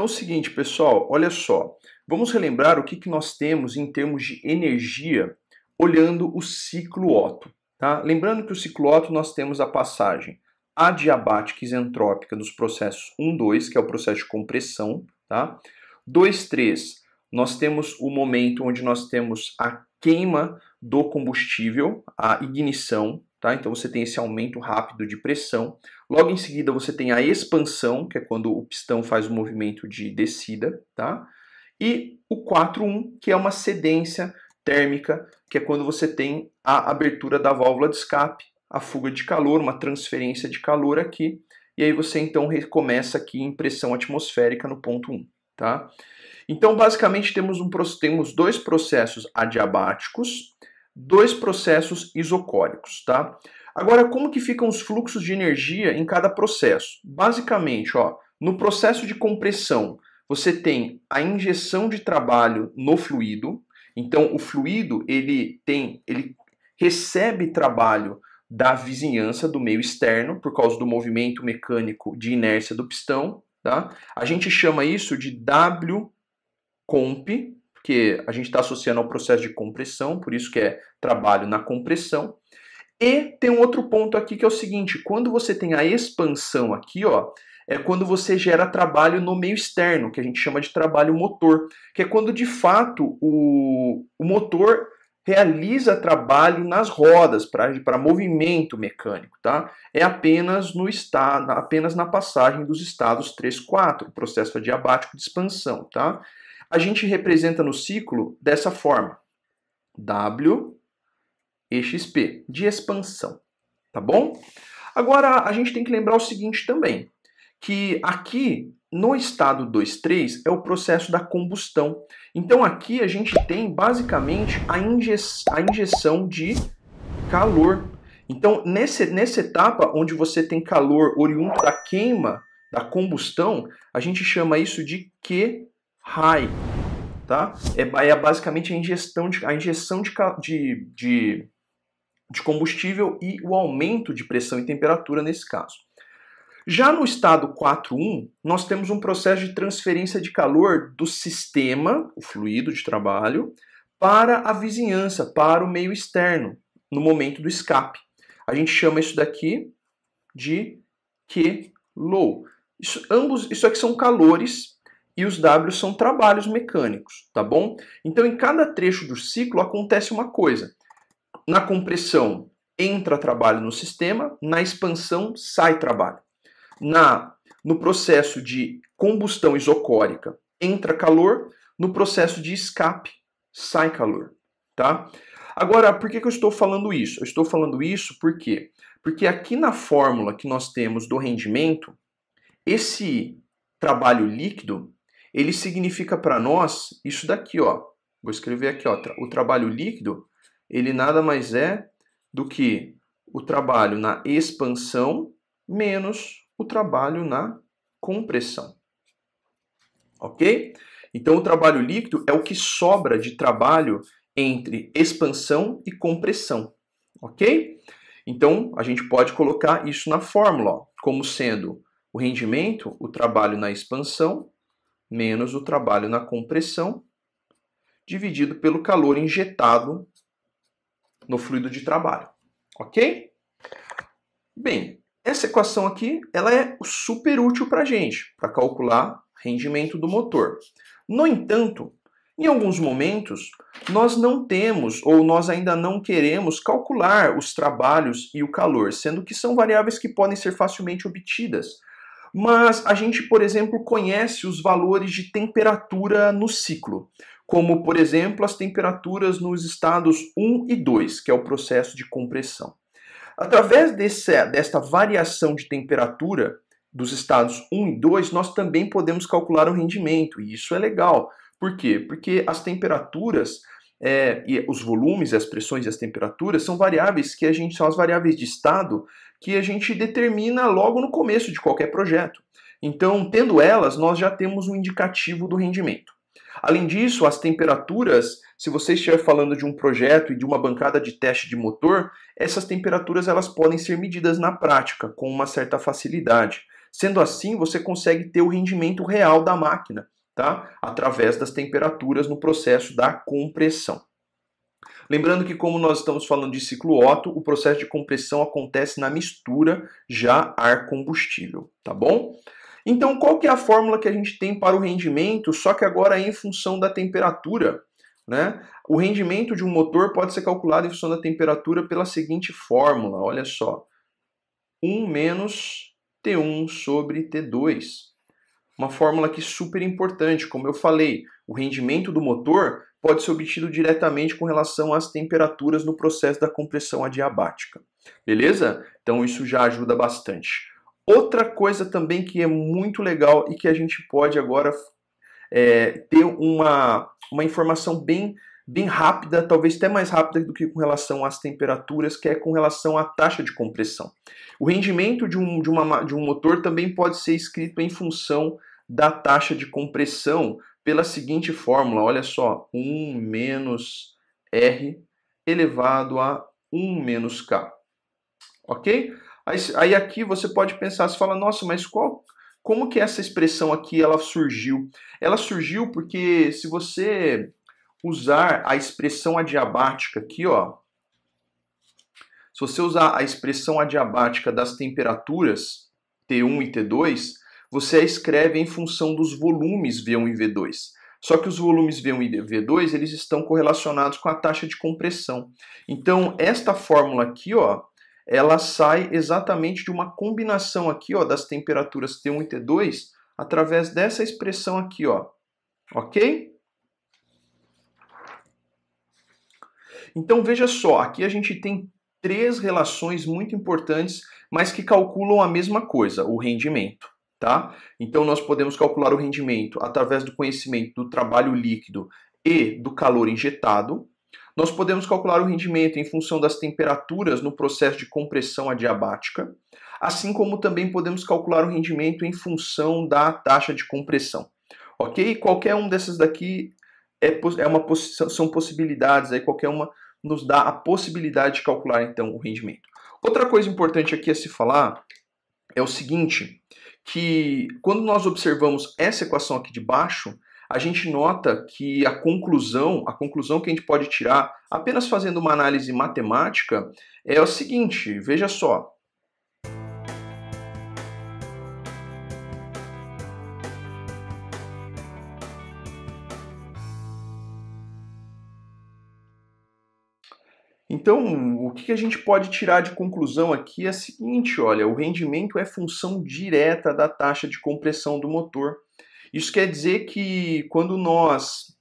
Então é o seguinte, pessoal, olha só. Vamos relembrar o que, que nós temos em termos de energia olhando o ciclo Otto. Tá? Lembrando que o ciclo Otto nós temos a passagem adiabática isentrópica dos processos 1, 2, que é o processo de compressão. Tá? 2, 3, nós temos o momento onde nós temos a queima do combustível, a ignição. Tá? Então você tem esse aumento rápido de pressão. Logo em seguida você tem a expansão, que é quando o pistão faz o movimento de descida, tá? E o 4-1 que é uma cedência térmica, que é quando você tem a abertura da válvula de escape, a fuga de calor, uma transferência de calor aqui, e aí você então recomeça aqui em pressão atmosférica no ponto 1, tá? Então, basicamente temos um temos dois processos adiabáticos dois processos isocóricos, tá? Agora, como que ficam os fluxos de energia em cada processo? Basicamente, ó, no processo de compressão, você tem a injeção de trabalho no fluido. Então, o fluido ele tem, ele recebe trabalho da vizinhança, do meio externo, por causa do movimento mecânico de inércia do pistão. Tá? A gente chama isso de W comp, porque a gente está associando ao processo de compressão, por isso que é trabalho na compressão. E tem um outro ponto aqui que é o seguinte: quando você tem a expansão aqui, ó, é quando você gera trabalho no meio externo, que a gente chama de trabalho motor, que é quando de fato o, o motor realiza trabalho nas rodas para movimento mecânico, tá? É apenas no estado, apenas na passagem dos estados 3, 4, processo adiabático de expansão, tá? a gente representa no ciclo dessa forma: W e XP, de expansão. Tá bom? Agora, a gente tem que lembrar o seguinte também: que aqui no estado 2,3 é o processo da combustão. Então aqui a gente tem basicamente a, inje a injeção de calor. Então nesse, nessa etapa onde você tem calor oriundo da queima, da combustão, a gente chama isso de Q high, tá? É, é basicamente a ingestão de, a injeção de, de, de, de combustível e o aumento de pressão e temperatura nesse caso. Já no estado 4.1, nós temos um processo de transferência de calor do sistema, o fluido de trabalho, para a vizinhança, para o meio externo, no momento do escape. A gente chama isso daqui de Q low. Isso, ambos, isso aqui são calores e os W são trabalhos mecânicos, tá bom? Então em cada trecho do ciclo acontece uma coisa. Na compressão entra trabalho no sistema, na expansão sai trabalho. Na no processo de combustão isocórica entra calor, no processo de escape sai calor, tá? Agora, por que, que eu estou falando isso? Eu estou falando isso porque porque aqui na fórmula que nós temos do rendimento, esse trabalho líquido ele significa para nós isso daqui, ó. Vou escrever aqui, ó, o trabalho líquido, ele nada mais é do que o trabalho na expansão menos o trabalho na compressão. OK? Então o trabalho líquido é o que sobra de trabalho entre expansão e compressão, OK? Então a gente pode colocar isso na fórmula, ó, como sendo o rendimento, o trabalho na expansão menos o trabalho na compressão, dividido pelo calor injetado no fluido de trabalho. Ok? Bem, essa equação aqui ela é super útil para a gente, para calcular rendimento do motor. No entanto, em alguns momentos, nós não temos ou nós ainda não queremos calcular os trabalhos e o calor, sendo que são variáveis que podem ser facilmente obtidas mas a gente, por exemplo, conhece os valores de temperatura no ciclo, como, por exemplo, as temperaturas nos estados 1 e 2, que é o processo de compressão. Através desse, desta variação de temperatura dos estados 1 e 2, nós também podemos calcular o rendimento, e isso é legal. Por quê? Porque as temperaturas é, e os volumes, as pressões e as temperaturas são variáveis que a gente são as variáveis de estado que a gente determina logo no começo de qualquer projeto. Então, tendo elas, nós já temos um indicativo do rendimento. Além disso, as temperaturas, se você estiver falando de um projeto e de uma bancada de teste de motor, essas temperaturas elas podem ser medidas na prática com uma certa facilidade. Sendo assim, você consegue ter o rendimento real da máquina, tá? Através das temperaturas no processo da compressão. Lembrando que, como nós estamos falando de ciclo Otto, o processo de compressão acontece na mistura já ar-combustível, tá bom? Então, qual que é a fórmula que a gente tem para o rendimento, só que agora é em função da temperatura? Né? O rendimento de um motor pode ser calculado em função da temperatura pela seguinte fórmula, olha só. 1 menos T1 sobre T2. Uma fórmula que super importante, como eu falei, o rendimento do motor pode ser obtido diretamente com relação às temperaturas no processo da compressão adiabática. Beleza? Então isso já ajuda bastante. Outra coisa também que é muito legal e que a gente pode agora é, ter uma, uma informação bem, bem rápida, talvez até mais rápida do que com relação às temperaturas, que é com relação à taxa de compressão. O rendimento de um, de uma, de um motor também pode ser escrito em função da taxa de compressão pela seguinte fórmula, olha só, 1 menos R elevado a 1 menos K. Ok? Aí, aí aqui você pode pensar, você fala, nossa, mas qual, como que essa expressão aqui ela surgiu? Ela surgiu porque se você usar a expressão adiabática aqui, ó, se você usar a expressão adiabática das temperaturas T1 e T2, você a escreve em função dos volumes V1 e V2. Só que os volumes V1 e V2 eles estão correlacionados com a taxa de compressão. Então, esta fórmula aqui, ó, ela sai exatamente de uma combinação aqui, ó, das temperaturas T1 e T2 através dessa expressão aqui, ó. OK? Então, veja só, aqui a gente tem três relações muito importantes, mas que calculam a mesma coisa, o rendimento. Tá? Então, nós podemos calcular o rendimento através do conhecimento do trabalho líquido e do calor injetado. Nós podemos calcular o rendimento em função das temperaturas no processo de compressão adiabática, assim como também podemos calcular o rendimento em função da taxa de compressão. Ok? Qualquer um dessas daqui é, é uma, são possibilidades, aí qualquer uma nos dá a possibilidade de calcular então o rendimento. Outra coisa importante aqui a se falar é o seguinte: que quando nós observamos essa equação aqui de baixo, a gente nota que a conclusão, a conclusão que a gente pode tirar apenas fazendo uma análise matemática é o seguinte, veja só, Então, o que a gente pode tirar de conclusão aqui é a seguinte: olha, o rendimento é função direta da taxa de compressão do motor. Isso quer dizer que quando nós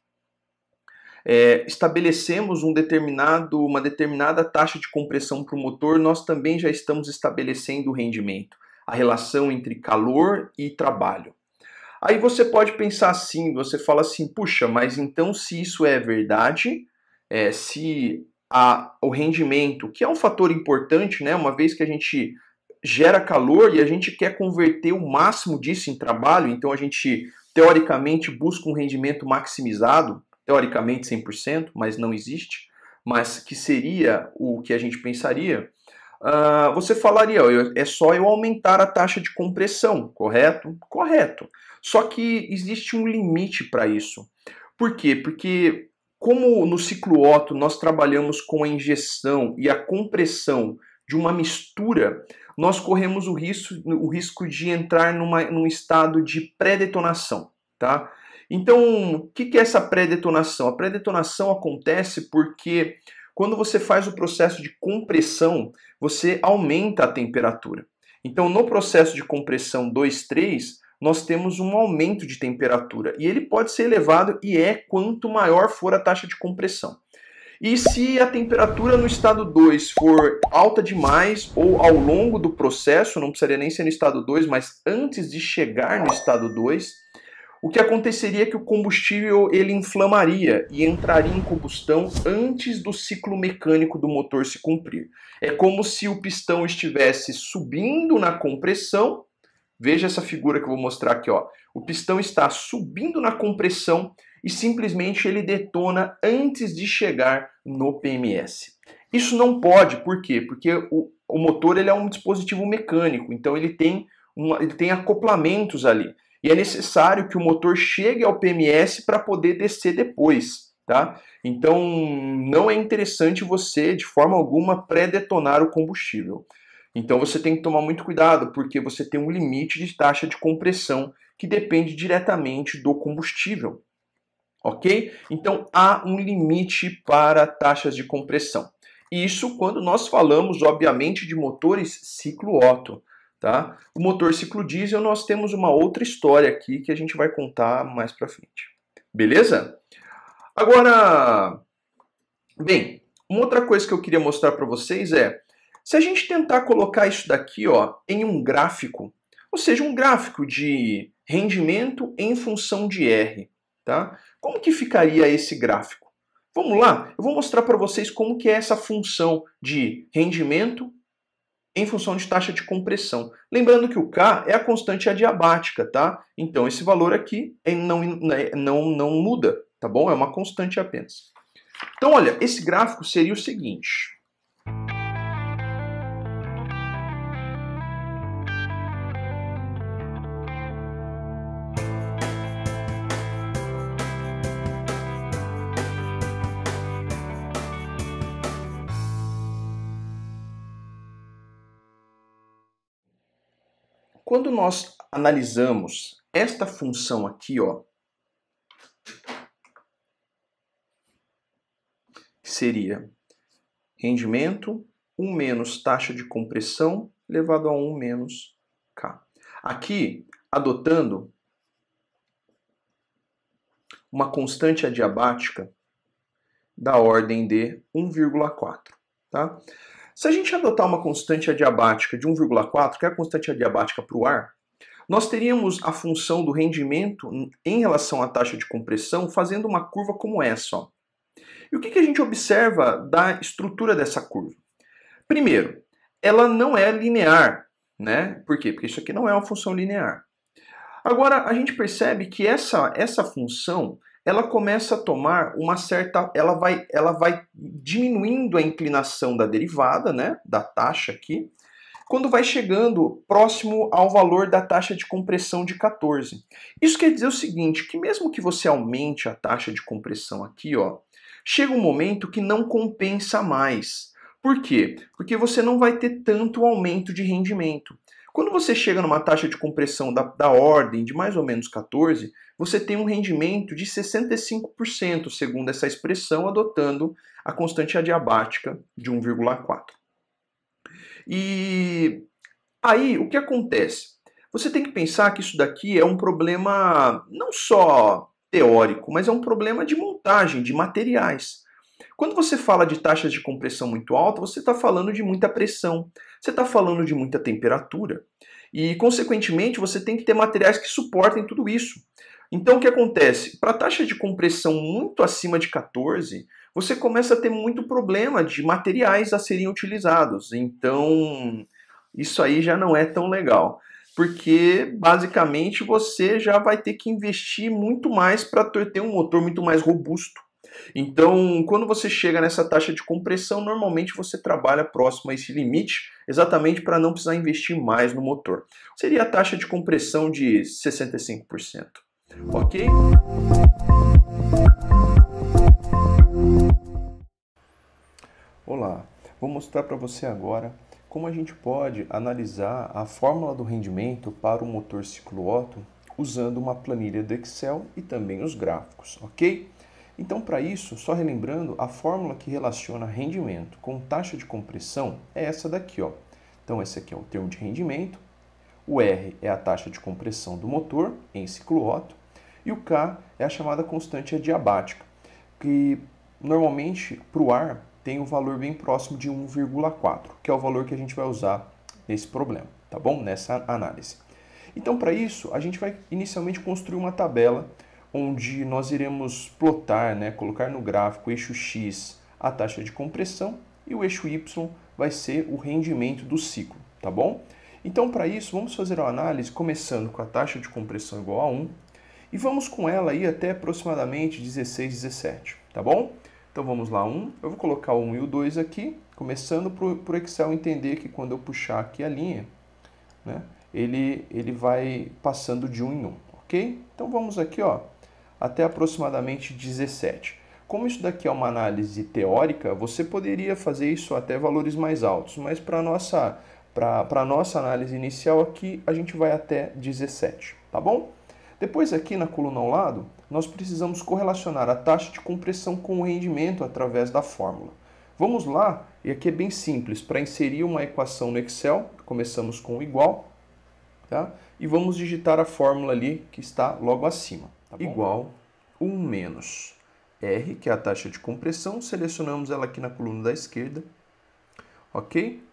é, estabelecemos um determinado, uma determinada taxa de compressão para o motor, nós também já estamos estabelecendo o rendimento, a relação entre calor e trabalho. Aí você pode pensar assim, você fala assim, puxa, mas então se isso é verdade, é, se a, o rendimento, que é um fator importante, né? Uma vez que a gente gera calor e a gente quer converter o máximo disso em trabalho, então a gente teoricamente busca um rendimento maximizado, teoricamente 100%, mas não existe, mas que seria o que a gente pensaria. Uh, você falaria, é só eu aumentar a taxa de compressão, correto? Correto. Só que existe um limite para isso. Por quê? Porque como no ciclo Otto nós trabalhamos com a injeção e a compressão de uma mistura, nós corremos o risco, o risco de entrar numa, num estado de pré-detonação. Tá? Então, o que, que é essa pré-detonação? A pré-detonação acontece porque quando você faz o processo de compressão, você aumenta a temperatura. Então, no processo de compressão 2, 3, nós temos um aumento de temperatura e ele pode ser elevado e é quanto maior for a taxa de compressão. E se a temperatura no estado 2 for alta demais ou ao longo do processo, não precisaria nem ser no estado 2, mas antes de chegar no estado 2, o que aconteceria é que o combustível ele inflamaria e entraria em combustão antes do ciclo mecânico do motor se cumprir. É como se o pistão estivesse subindo na compressão Veja essa figura que eu vou mostrar aqui, ó. O pistão está subindo na compressão e simplesmente ele detona antes de chegar no PMS. Isso não pode, por quê? Porque o, o motor ele é um dispositivo mecânico, então ele tem, ele tem acoplamentos ali. E é necessário que o motor chegue ao PMS para poder descer depois, tá? Então não é interessante você, de forma alguma, pré-detonar o combustível. Então você tem que tomar muito cuidado, porque você tem um limite de taxa de compressão que depende diretamente do combustível. Ok? Então há um limite para taxas de compressão. Isso quando nós falamos, obviamente, de motores ciclo Otto. Tá? O motor ciclo diesel nós temos uma outra história aqui que a gente vai contar mais para frente. Beleza? Agora, bem, uma outra coisa que eu queria mostrar para vocês é se a gente tentar colocar isso daqui ó, em um gráfico, ou seja, um gráfico de rendimento em função de R, tá? como que ficaria esse gráfico? Vamos lá? Eu vou mostrar para vocês como que é essa função de rendimento em função de taxa de compressão. Lembrando que o K é a constante adiabática, tá? Então esse valor aqui é não, né, não, não muda, tá bom? É uma constante apenas. Então olha, esse gráfico seria o seguinte. Quando nós analisamos esta função aqui, ó, que seria rendimento 1 menos taxa de compressão elevado a 1 menos K. Aqui, adotando uma constante adiabática da ordem de 1,4. Tá? Se a gente adotar uma constante adiabática de 1,4, que é a constante adiabática para o ar, nós teríamos a função do rendimento em relação à taxa de compressão fazendo uma curva como essa. Ó. E o que, que a gente observa da estrutura dessa curva? Primeiro, ela não é linear, né? Por quê? Porque isso aqui não é uma função linear. Agora, a gente percebe que essa, essa função ela começa a tomar uma certa, ela vai, ela vai diminuindo a inclinação da derivada, né, da taxa aqui, quando vai chegando próximo ao valor da taxa de compressão de 14. Isso quer dizer o seguinte, que mesmo que você aumente a taxa de compressão aqui, ó, chega um momento que não compensa mais. Por quê? Porque você não vai ter tanto aumento de rendimento. Quando você chega numa taxa de compressão da, da ordem de mais ou menos 14, você tem um rendimento de 65%, segundo essa expressão, adotando a constante adiabática de 1,4. E aí, o que acontece? Você tem que pensar que isso daqui é um problema não só teórico, mas é um problema de montagem de materiais. Quando você fala de taxas de compressão muito alta, você está falando de muita pressão, você está falando de muita temperatura. E, consequentemente, você tem que ter materiais que suportem tudo isso. Então, o que acontece? Para taxa de compressão muito acima de 14, você começa a ter muito problema de materiais a serem utilizados. Então, isso aí já não é tão legal. Porque, basicamente, você já vai ter que investir muito mais para ter um motor muito mais robusto então, quando você chega nessa taxa de compressão, normalmente você trabalha próximo a esse limite, exatamente para não precisar investir mais no motor. Seria a taxa de compressão de 65%. Ok? Olá, vou mostrar para você agora como a gente pode analisar a fórmula do rendimento para o motor ciclo Otto usando uma planilha do Excel e também os gráficos, ok? Então, para isso, só relembrando, a fórmula que relaciona rendimento com taxa de compressão é essa daqui. Ó. Então, esse aqui é o termo de rendimento, o R é a taxa de compressão do motor em ciclo Otto e o K é a chamada constante adiabática, é que normalmente para o ar tem um valor bem próximo de 1,4, que é o valor que a gente vai usar nesse problema, tá bom? Nessa análise. Então, para isso, a gente vai inicialmente construir uma tabela onde nós iremos plotar, né, colocar no gráfico eixo X a taxa de compressão e o eixo Y vai ser o rendimento do ciclo, tá bom? Então, para isso, vamos fazer a análise começando com a taxa de compressão igual a 1 e vamos com ela aí até aproximadamente 16, 17, tá bom? Então vamos lá, 1, eu vou colocar o 1 e o 2 aqui, começando para o Excel entender que quando eu puxar aqui a linha, né, ele, ele vai passando de 1 em 1, ok? Então vamos aqui, ó, até aproximadamente 17. Como isso daqui é uma análise teórica, você poderia fazer isso até valores mais altos, mas para a nossa, nossa análise inicial aqui, a gente vai até 17, tá bom? Depois aqui na coluna ao lado, nós precisamos correlacionar a taxa de compressão com o rendimento através da fórmula. Vamos lá, e aqui é bem simples, para inserir uma equação no Excel, começamos com igual, tá? e vamos digitar a fórmula ali que está logo acima tá igual 1 menos R, que é a taxa de compressão, selecionamos ela aqui na coluna da esquerda, ok?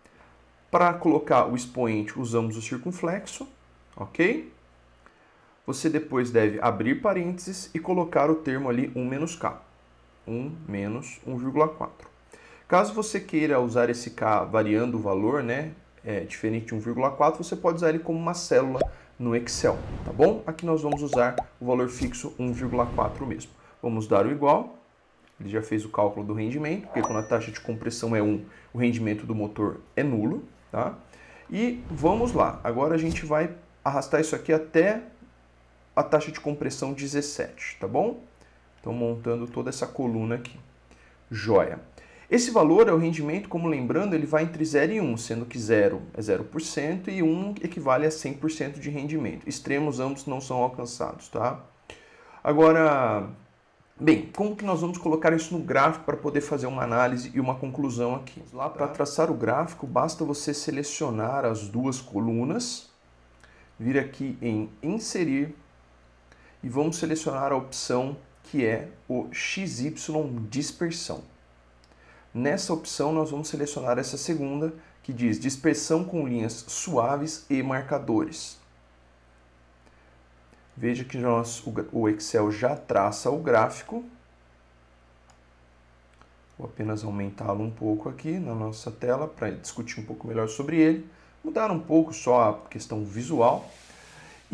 Para colocar o expoente, usamos o circunflexo, ok? Você depois deve abrir parênteses e colocar o termo ali 1 menos K, 1 menos 1,4. Caso você queira usar esse K variando o valor, né, é, diferente de 1,4, você pode usar ele como uma célula no Excel, tá bom? Aqui nós vamos usar o valor fixo 1,4 mesmo. Vamos dar o igual, ele já fez o cálculo do rendimento, porque quando a taxa de compressão é 1, o rendimento do motor é nulo, tá? E vamos lá, agora a gente vai arrastar isso aqui até a taxa de compressão 17, tá bom? Então montando toda essa coluna aqui. Joia! Esse valor é o rendimento, como lembrando, ele vai entre 0 e 1, sendo que 0 é 0% e 1 equivale a 100% de rendimento. Extremos ambos não são alcançados, tá? Agora, bem, como que nós vamos colocar isso no gráfico para poder fazer uma análise e uma conclusão aqui? Lá para tá? traçar o gráfico, basta você selecionar as duas colunas, vir aqui em inserir e vamos selecionar a opção que é o XY dispersão. Nessa opção, nós vamos selecionar essa segunda, que diz dispersão com linhas suaves e marcadores. Veja que nós, o Excel já traça o gráfico. Vou apenas aumentá-lo um pouco aqui na nossa tela para discutir um pouco melhor sobre ele. Mudar um pouco só a questão visual.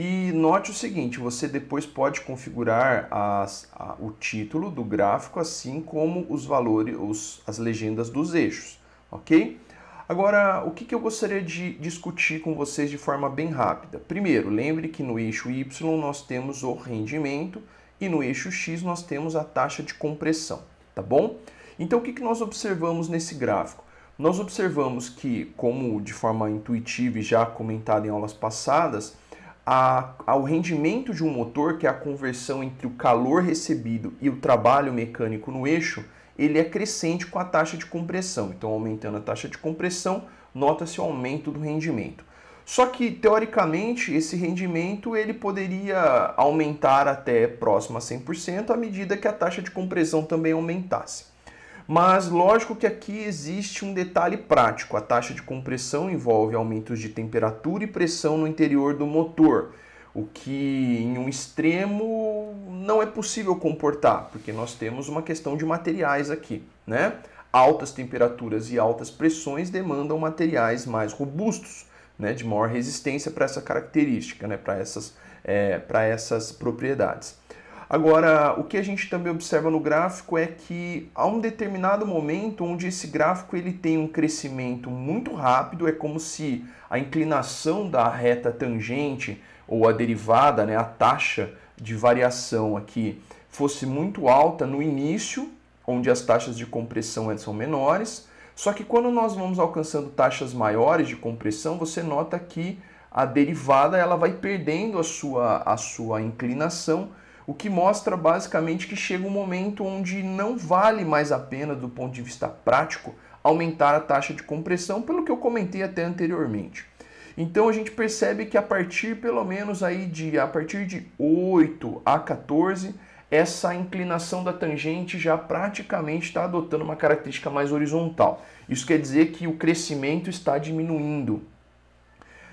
E note o seguinte, você depois pode configurar as, a, o título do gráfico, assim como os valores, os, as legendas dos eixos, ok? Agora, o que, que eu gostaria de discutir com vocês de forma bem rápida? Primeiro, lembre que no eixo Y nós temos o rendimento e no eixo X nós temos a taxa de compressão, tá bom? Então, o que, que nós observamos nesse gráfico? Nós observamos que, como de forma intuitiva e já comentado em aulas passadas, a, ao rendimento de um motor, que é a conversão entre o calor recebido e o trabalho mecânico no eixo, ele é crescente com a taxa de compressão. Então, aumentando a taxa de compressão, nota-se o aumento do rendimento. Só que, teoricamente, esse rendimento ele poderia aumentar até próximo a 100% à medida que a taxa de compressão também aumentasse. Mas lógico que aqui existe um detalhe prático. A taxa de compressão envolve aumentos de temperatura e pressão no interior do motor, o que em um extremo não é possível comportar, porque nós temos uma questão de materiais aqui, né? Altas temperaturas e altas pressões demandam materiais mais robustos, né? De maior resistência para essa característica, né? Para essas, é, eh, para essas propriedades. Agora, o que a gente também observa no gráfico é que há um determinado momento onde esse gráfico ele tem um crescimento muito rápido, é como se a inclinação da reta tangente ou a derivada, né, a taxa de variação aqui fosse muito alta no início, onde as taxas de compressão são menores. Só que quando nós vamos alcançando taxas maiores de compressão, você nota que a derivada ela vai perdendo a sua, a sua inclinação o que mostra basicamente que chega um momento onde não vale mais a pena, do ponto de vista prático, aumentar a taxa de compressão, pelo que eu comentei até anteriormente. Então a gente percebe que a partir pelo menos aí de a partir de 8 a 14, essa inclinação da tangente já praticamente está adotando uma característica mais horizontal. Isso quer dizer que o crescimento está diminuindo.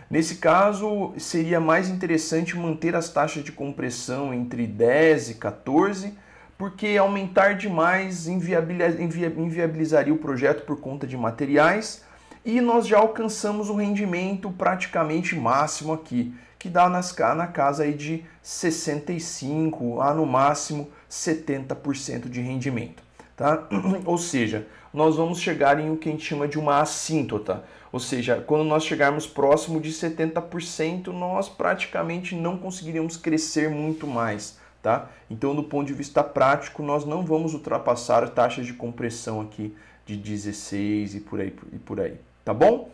Nesse caso, seria mais interessante manter as taxas de compressão entre 10 e 14, porque aumentar demais inviabilizaria o projeto por conta de materiais e nós já alcançamos o rendimento praticamente máximo aqui, que dá nas, na casa aí de 65 a no máximo 70% de rendimento. Tá? Ou seja, nós vamos chegar em o que a gente chama de uma assíntota. Ou seja, quando nós chegarmos próximo de 70%, nós praticamente não conseguiremos crescer muito mais. Tá? Então, do ponto de vista prático, nós não vamos ultrapassar taxas de compressão aqui de 16 e por aí, e por aí tá bom?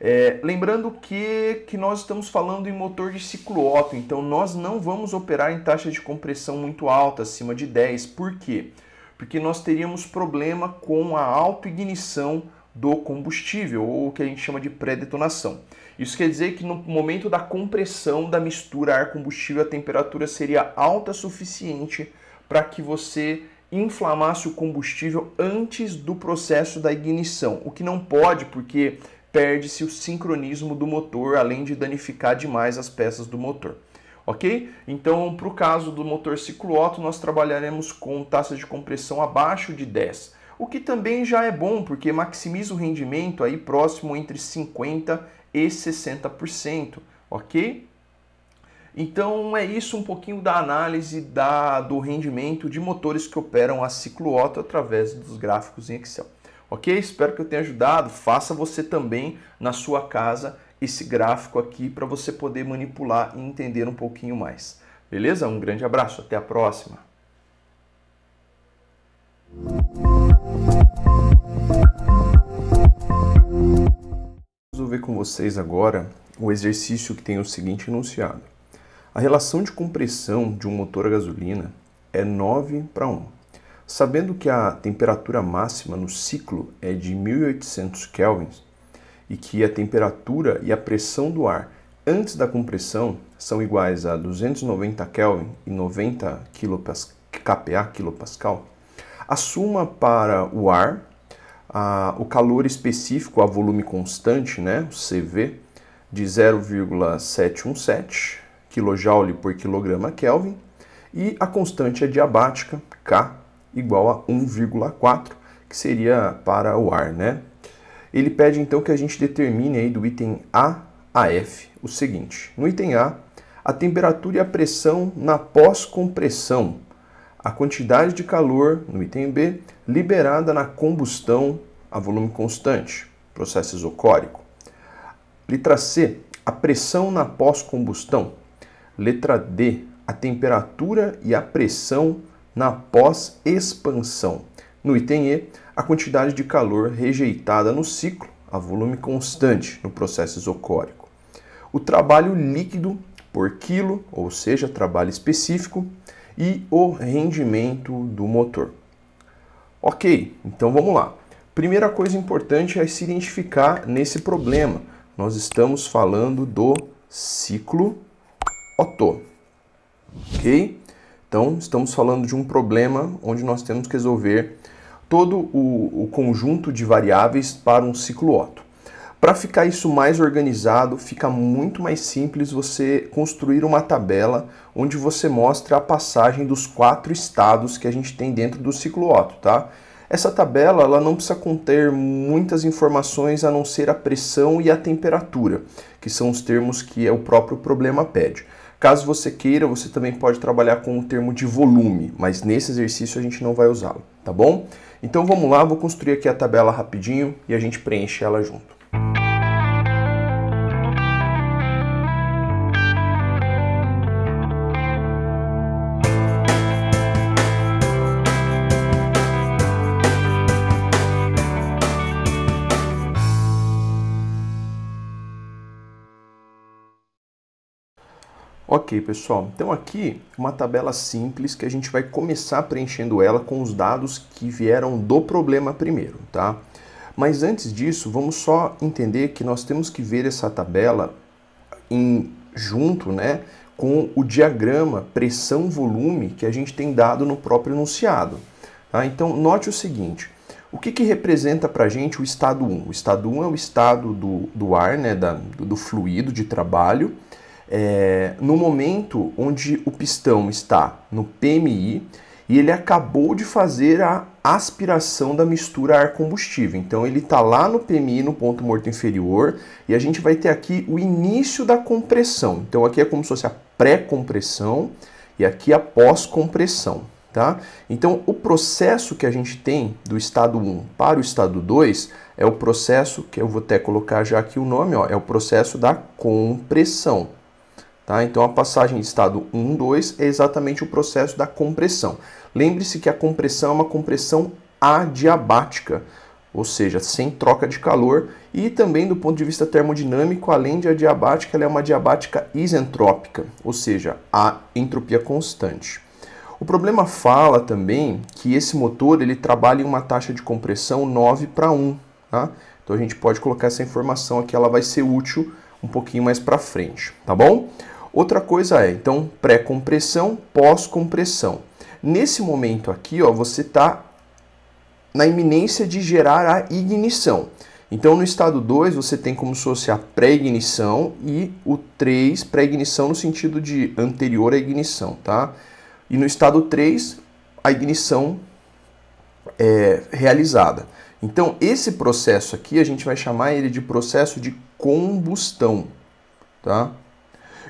É, lembrando que, que nós estamos falando em motor de ciclo Otto, então nós não vamos operar em taxa de compressão muito alta, acima de 10. Por quê? Porque nós teríamos problema com a autoignição ignição do combustível, ou o que a gente chama de pré-detonação. Isso quer dizer que no momento da compressão da mistura ar-combustível, a temperatura seria alta suficiente para que você inflamasse o combustível antes do processo da ignição, o que não pode porque perde-se o sincronismo do motor, além de danificar demais as peças do motor. Ok? Então, para o caso do motor ciclo Otto nós trabalharemos com taxa de compressão abaixo de 10 o que também já é bom, porque maximiza o rendimento aí próximo entre 50% e 60%, ok? Então é isso um pouquinho da análise da, do rendimento de motores que operam a ciclo Otto através dos gráficos em Excel. Ok? Espero que eu tenha ajudado. Faça você também na sua casa esse gráfico aqui para você poder manipular e entender um pouquinho mais. Beleza? Um grande abraço, até a próxima! Vou ver com vocês agora o exercício que tem o seguinte enunciado. A relação de compressão de um motor a gasolina é 9 para 1. Sabendo que a temperatura máxima no ciclo é de 1800 kelvins e que a temperatura e a pressão do ar antes da compressão são iguais a 290 Kelvin e 90 kPa, kPa Assuma para o ar a, ah, o calor específico a volume constante, né, o CV, de 0,717 kJ por quilograma Kelvin e a constante adiabática é K igual a 1,4, que seria para o ar, né? Ele pede então que a gente determine aí do item A a F o seguinte. No item A, a temperatura e a pressão na pós-compressão a quantidade de calor, no item B, liberada na combustão a volume constante, processo isocórico. Letra C, a pressão na pós-combustão. Letra D, a temperatura e a pressão na pós-expansão. No item E, a quantidade de calor rejeitada no ciclo a volume constante no processo isocórico. O trabalho líquido por quilo, ou seja, trabalho específico, e o rendimento do motor. Ok, então vamos lá. Primeira coisa importante é se identificar nesse problema. Nós estamos falando do ciclo Otto. Ok? Então, estamos falando de um problema onde nós temos que resolver todo o, o conjunto de variáveis para um ciclo Otto. Para ficar isso mais organizado, fica muito mais simples você construir uma tabela onde você mostra a passagem dos quatro estados que a gente tem dentro do ciclo Otto, tá? Essa tabela ela não precisa conter muitas informações a não ser a pressão e a temperatura, que são os termos que é o próprio problema pede. Caso você queira, você também pode trabalhar com o termo de volume, mas nesse exercício a gente não vai usá-lo, tá bom? Então vamos lá, vou construir aqui a tabela rapidinho e a gente preenche ela junto. Ok, pessoal, então aqui uma tabela simples que a gente vai começar preenchendo ela com os dados que vieram do problema primeiro, tá? Mas antes disso, vamos só entender que nós temos que ver essa tabela em, junto né, com o diagrama pressão-volume que a gente tem dado no próprio enunciado. Tá? Então, note o seguinte, o que, que representa para a gente o estado 1? O estado 1 é o estado do, do ar, né, da, do fluido de trabalho, é, no momento onde o pistão está no PMI e ele acabou de fazer a aspiração da mistura ar-combustível. Então ele está lá no PMI, no ponto morto inferior, e a gente vai ter aqui o início da compressão. Então aqui é como se fosse a pré-compressão e aqui a pós-compressão. Tá? Então o processo que a gente tem do estado 1 para o estado 2 é o processo que eu vou até colocar já aqui o nome, ó, é o processo da compressão. Tá? Então a passagem de estado 1, 2 é exatamente o processo da compressão. Lembre-se que a compressão é uma compressão adiabática, ou seja, sem troca de calor, e também do ponto de vista termodinâmico, além de adiabática, ela é uma adiabática isentrópica, ou seja, a entropia constante. O problema fala também que esse motor ele trabalha em uma taxa de compressão 9 para 1. Tá? Então a gente pode colocar essa informação aqui, ela vai ser útil um pouquinho mais para frente, tá bom? Outra coisa é, então, pré-compressão, pós-compressão. Nesse momento aqui, ó, você está na iminência de gerar a ignição. Então, no estado 2, você tem como se fosse a pré-ignição e o 3, pré-ignição no sentido de anterior à ignição, tá? E no estado 3, a ignição é realizada. Então, esse processo aqui, a gente vai chamar ele de processo de combustão, tá?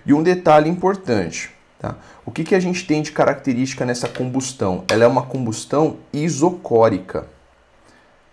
E um detalhe importante, tá? o que, que a gente tem de característica nessa combustão? Ela é uma combustão isocórica.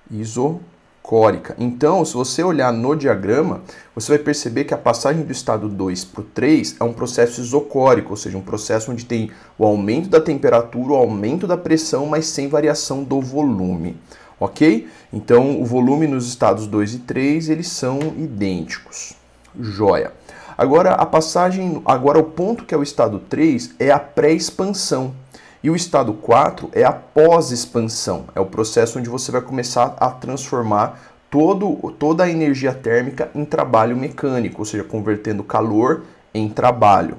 Isocórica. Então, se você olhar no diagrama, você vai perceber que a passagem do estado 2 para o 3 é um processo isocórico, ou seja, um processo onde tem o aumento da temperatura, o aumento da pressão, mas sem variação do volume ok? Então, o volume nos estados 2 e 3, eles são idênticos. Joia! Agora a passagem, agora o ponto que é o estado 3 é a pré-expansão. E o estado 4 é a pós-expansão, é o processo onde você vai começar a transformar todo, toda a energia térmica em trabalho mecânico, ou seja, convertendo calor em trabalho.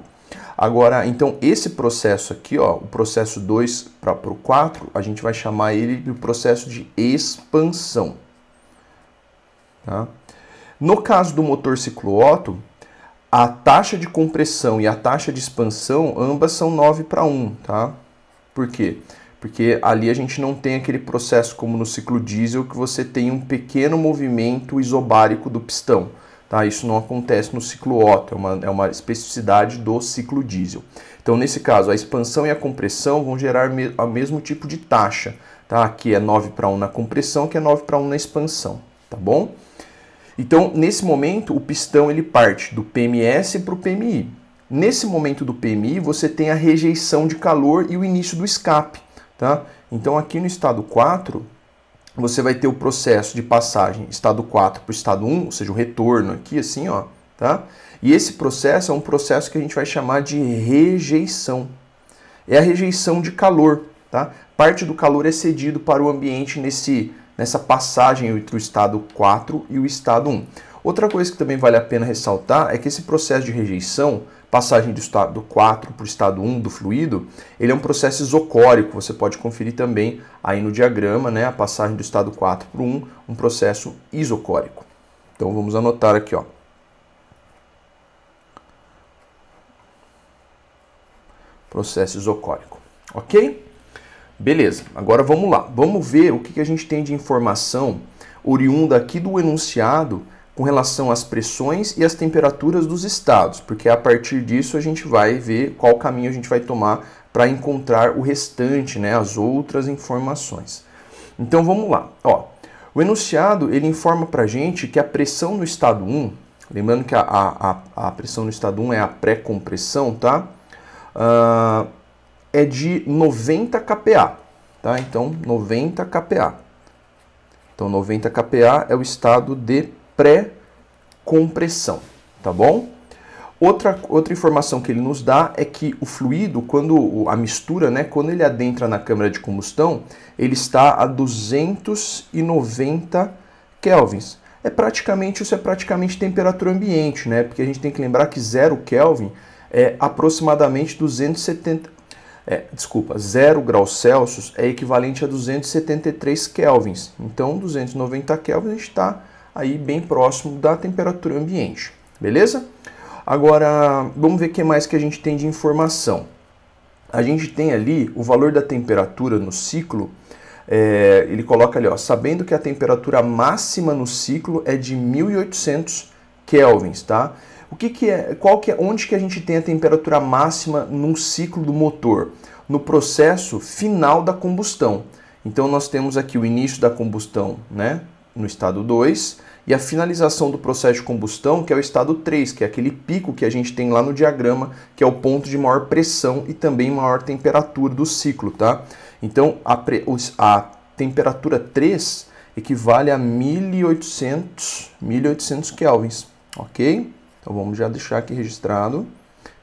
Agora, então, esse processo aqui, ó, o processo 2 para o 4, a gente vai chamar ele de processo de expansão. Tá? No caso do motor ciclo Otto a taxa de compressão e a taxa de expansão, ambas são 9 para 1, tá? Por quê? Porque ali a gente não tem aquele processo como no ciclo diesel que você tem um pequeno movimento isobárico do pistão. Tá? Isso não acontece no ciclo Otto, é uma, é uma especificidade do ciclo diesel. Então, nesse caso, a expansão e a compressão vão gerar me, o mesmo tipo de taxa. Tá? Aqui é 9 para 1 na compressão, que é 9 para 1 na expansão. Tá bom? Então, nesse momento, o pistão ele parte do PMS para o PMI. Nesse momento do PMI, você tem a rejeição de calor e o início do escape. Tá? Então, aqui no estado 4, você vai ter o processo de passagem estado 4 para o estado 1, ou seja, o retorno aqui, assim, ó. Tá? E esse processo é um processo que a gente vai chamar de rejeição. É a rejeição de calor. Tá? Parte do calor é cedido para o ambiente nesse nessa passagem entre o estado 4 e o estado 1. Outra coisa que também vale a pena ressaltar é que esse processo de rejeição, passagem do estado 4 para o estado 1 do fluido, ele é um processo isocórico, você pode conferir também aí no diagrama, né, a passagem do estado 4 para o 1, um processo isocórico. Então vamos anotar aqui, ó. Processo isocórico, ok? Beleza, agora vamos lá. Vamos ver o que a gente tem de informação oriunda aqui do enunciado com relação às pressões e às temperaturas dos estados, porque a partir disso a gente vai ver qual caminho a gente vai tomar para encontrar o restante, né, as outras informações. Então vamos lá. Ó, o enunciado ele informa para a gente que a pressão no estado 1, lembrando que a, a, a pressão no estado 1 é a pré-compressão, tá? Uh, é de 90 kPa, tá? Então 90 kPa. Então 90 kPa é o estado de pré-compressão, tá bom? Outra, outra informação que ele nos dá é que o fluido, quando a mistura, né, quando ele adentra na câmara de combustão, ele está a 290 kelvins. É praticamente isso é praticamente temperatura ambiente, né? Porque a gente tem que lembrar que 0 kelvin é aproximadamente 270 é, desculpa, 0 graus Celsius é equivalente a 273 Kelvins. Então, 290 Kelvin está aí bem próximo da temperatura ambiente, beleza? Agora, vamos ver o que mais que a gente tem de informação. A gente tem ali o valor da temperatura no ciclo, é, ele coloca ali, ó, sabendo que a temperatura máxima no ciclo é de 1800 kelvins, tá? O que, que é, qual que é, onde que a gente tem a temperatura máxima num ciclo do motor? No processo final da combustão. Então nós temos aqui o início da combustão, né, no estado 2, e a finalização do processo de combustão, que é o estado 3, que é aquele pico que a gente tem lá no diagrama, que é o ponto de maior pressão e também maior temperatura do ciclo, tá? Então a, pre... a temperatura 3 equivale a 1800, 1800 kelvins, ok? Então vamos já deixar aqui registrado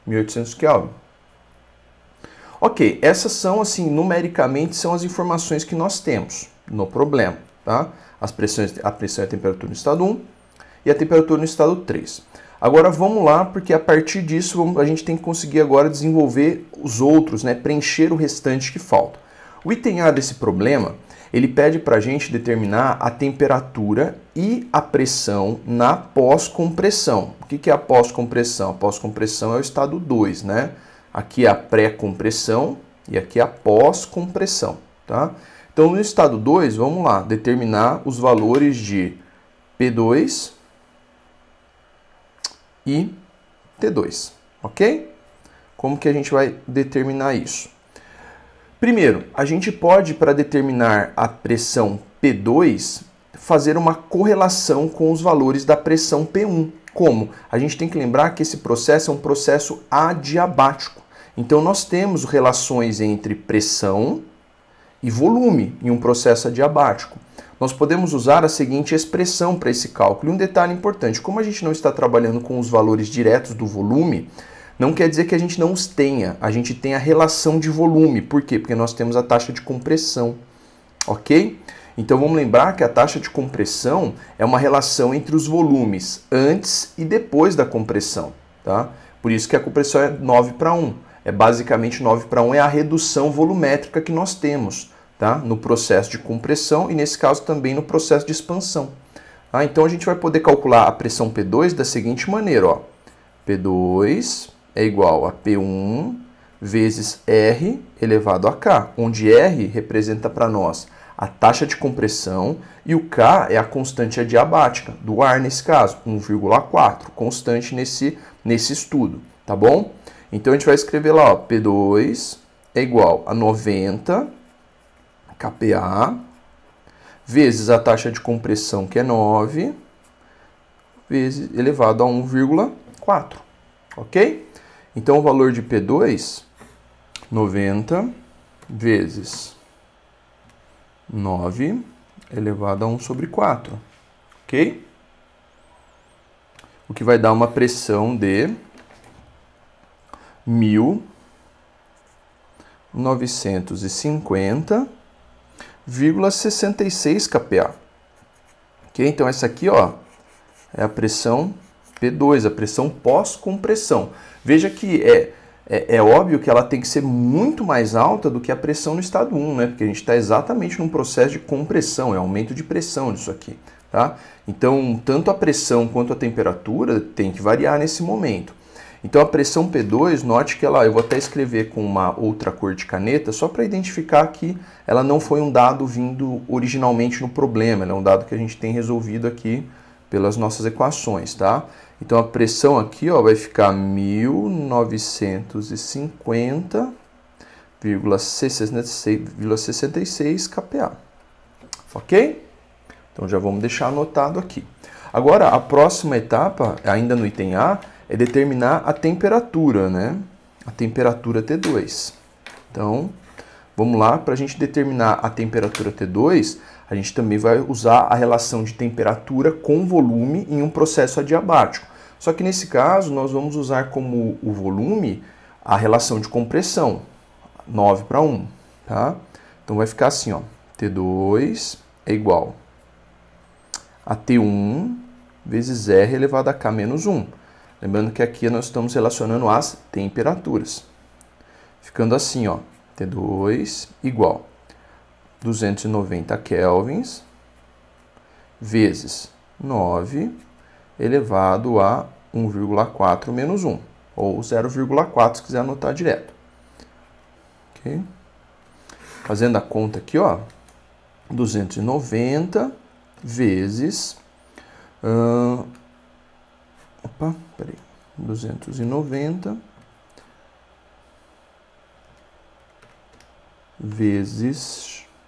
1800 Kelvin. É ok, essas são assim, numericamente, são as informações que nós temos no problema, tá? As pressões, a pressão é e a temperatura no estado 1 e a temperatura no estado 3. Agora vamos lá, porque a partir disso a gente tem que conseguir agora desenvolver os outros, né? Preencher o restante que falta. O item A desse problema ele pede para a gente determinar a temperatura e a pressão na pós-compressão. O que é a pós-compressão? A pós-compressão é o estado 2, né? Aqui é a pré-compressão e aqui é a pós-compressão, tá? Então, no estado 2, vamos lá, determinar os valores de P2 e T2, ok? Como que a gente vai determinar isso? Primeiro, a gente pode, para determinar a pressão P2, fazer uma correlação com os valores da pressão P1. Como? A gente tem que lembrar que esse processo é um processo adiabático. Então, nós temos relações entre pressão e volume em um processo adiabático. Nós podemos usar a seguinte expressão para esse cálculo. E um detalhe importante: como a gente não está trabalhando com os valores diretos do volume, não quer dizer que a gente não os tenha, a gente tem a relação de volume. Por quê? Porque nós temos a taxa de compressão, ok? Então vamos lembrar que a taxa de compressão é uma relação entre os volumes antes e depois da compressão, tá? Por isso que a compressão é 9 para 1. É basicamente 9 para 1 é a redução volumétrica que nós temos, tá? No processo de compressão e nesse caso também no processo de expansão. Ah, Então a gente vai poder calcular a pressão P2 da seguinte maneira, ó. P2 é igual a P1 vezes R elevado a K, onde R representa para nós a taxa de compressão e o K é a constante adiabática do ar, nesse caso, 1,4, constante nesse, nesse estudo, tá bom? Então, a gente vai escrever lá, ó, P2 é igual a 90 kPa vezes a taxa de compressão, que é 9, vezes elevado a 1,4, ok? Então, o valor de P2, 90 vezes 9 elevado a 1 sobre 4, ok? O que vai dar uma pressão de 1950,66 kPa. Ok? Então, essa aqui ó, é a pressão P2, a pressão pós-compressão. Veja que é, é, é, óbvio que ela tem que ser muito mais alta do que a pressão no estado 1, né? Porque a gente está exatamente num processo de compressão, é aumento de pressão disso aqui, tá? Então, tanto a pressão quanto a temperatura tem que variar nesse momento. Então a pressão P2, note que ela, eu vou até escrever com uma outra cor de caneta, só para identificar que ela não foi um dado vindo originalmente no problema, ela é né? um dado que a gente tem resolvido aqui pelas nossas equações, tá? Então a pressão aqui ó, vai ficar 1950,66 kPa. Ok? Então já vamos deixar anotado aqui. Agora a próxima etapa, ainda no item A, é determinar a temperatura, né? A temperatura T2. Então, vamos lá, para a gente determinar a temperatura T2, a gente também vai usar a relação de temperatura com volume em um processo adiabático. Só que nesse caso, nós vamos usar como o volume a relação de compressão, 9 para 1, tá? Então vai ficar assim, ó, T2 é igual a T1 vezes R elevado a K menos 1. Lembrando que aqui nós estamos relacionando as temperaturas. Ficando assim, ó, T2 igual 290 kelvins vezes 9 elevado a 1,4 menos 1, ou 0,4 se quiser anotar direto. Okay? Fazendo a conta aqui, ó, 290 vezes... Uh, opa, peraí, 290 vezes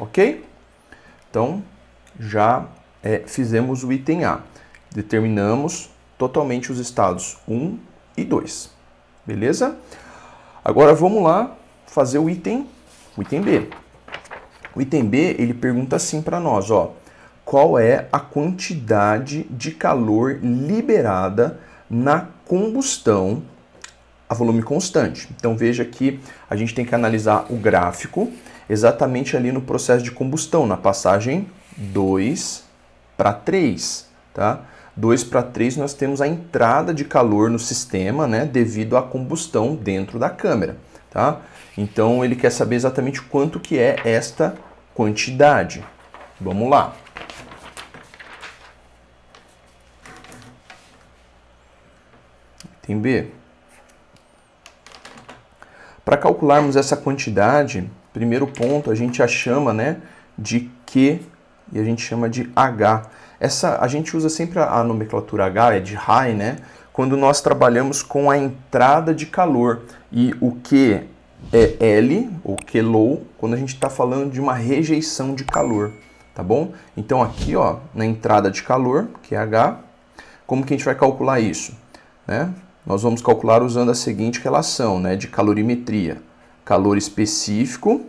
ok? Então, já é, fizemos o item A. Determinamos totalmente os estados 1 e 2, beleza? Agora vamos lá fazer o item, o item B. O item B, ele pergunta assim para nós, ó, qual é a quantidade de calor liberada na combustão a volume constante. Então veja que a gente tem que analisar o gráfico exatamente ali no processo de combustão, na passagem 2 para 3, tá? 2 para 3 nós temos a entrada de calor no sistema, né, devido à combustão dentro da câmera, tá? Então ele quer saber exatamente quanto que é esta quantidade. Vamos lá. Item B. Para calcularmos essa quantidade, Primeiro ponto, a gente a chama né, de Q e a gente chama de H. Essa, a gente usa sempre a, nomenclatura H, é de high, né? Quando nós trabalhamos com a entrada de calor. E o Q é L, ou Q low, quando a gente está falando de uma rejeição de calor, tá bom? Então aqui, ó, na entrada de calor, que é H, como que a gente vai calcular isso? Né? Nós vamos calcular usando a seguinte relação né, de calorimetria calor específico,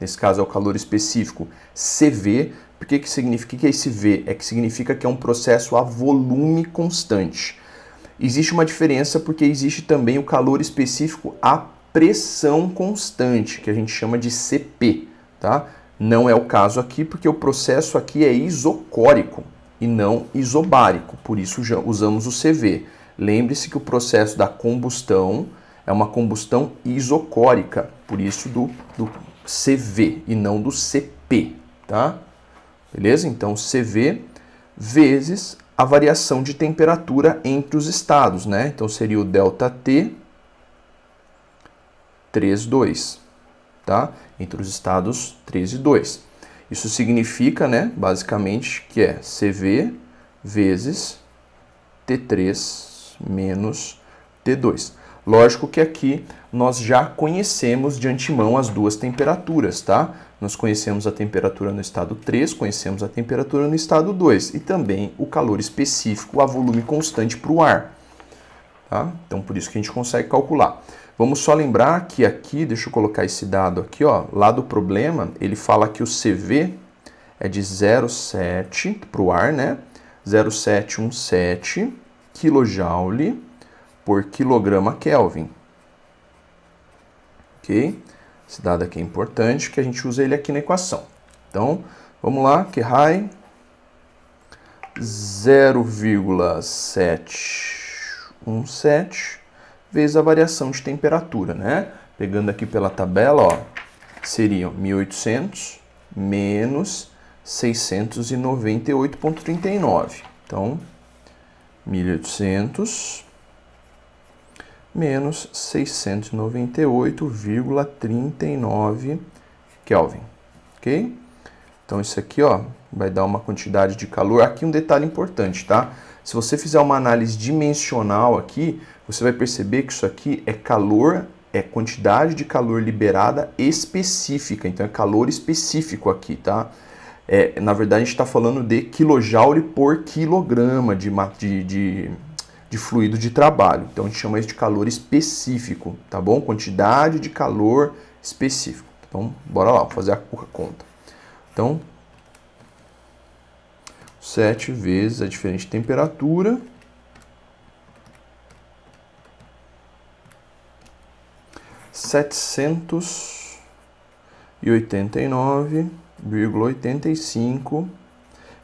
nesse caso é o calor específico CV. Por que, que significa que é esse V? É que significa que é um processo a volume constante. Existe uma diferença porque existe também o calor específico a pressão constante, que a gente chama de CP, tá? Não é o caso aqui porque o processo aqui é isocórico e não isobárico, por isso usamos o CV. Lembre-se que o processo da combustão é uma combustão isocórica, por isso do, do CV e não do CP, tá? Beleza? Então, CV vezes a variação de temperatura entre os estados, né? Então, seria o ΔT 3, 2, tá? Entre os estados 3 e 2. Isso significa, né, basicamente, que é CV vezes T3 menos T2. Lógico que aqui nós já conhecemos de antemão as duas temperaturas, tá? Nós conhecemos a temperatura no estado 3, conhecemos a temperatura no estado 2 e também o calor específico a volume constante para o ar. Tá? Então, por isso que a gente consegue calcular. Vamos só lembrar que aqui, deixa eu colocar esse dado aqui, ó, lá do problema, ele fala que o CV é de 0,7 para o ar, né? 0,717 kJ por quilograma Kelvin. Ok? Esse dado aqui é importante, que a gente use ele aqui na equação. Então, vamos lá, que raio 0,717 vezes a variação de temperatura, né? Pegando aqui pela tabela, ó, seriam 1800 menos 698,39. Então, 1800 menos 698,39 Kelvin, ok? Então isso aqui ó, vai dar uma quantidade de calor. Aqui um detalhe importante, tá? Se você fizer uma análise dimensional aqui, você vai perceber que isso aqui é calor, é quantidade de calor liberada específica. Então é calor específico aqui, tá? É, na verdade a gente está falando de quilojoule por quilograma de, de, de de fluido de trabalho. Então a gente chama isso de calor específico, tá bom? Quantidade de calor específico. Então, bora lá, vou fazer a conta. Então, 7 vezes a é diferente temperatura. Setecentos e oitenta e nove vírgula oitenta e cinco,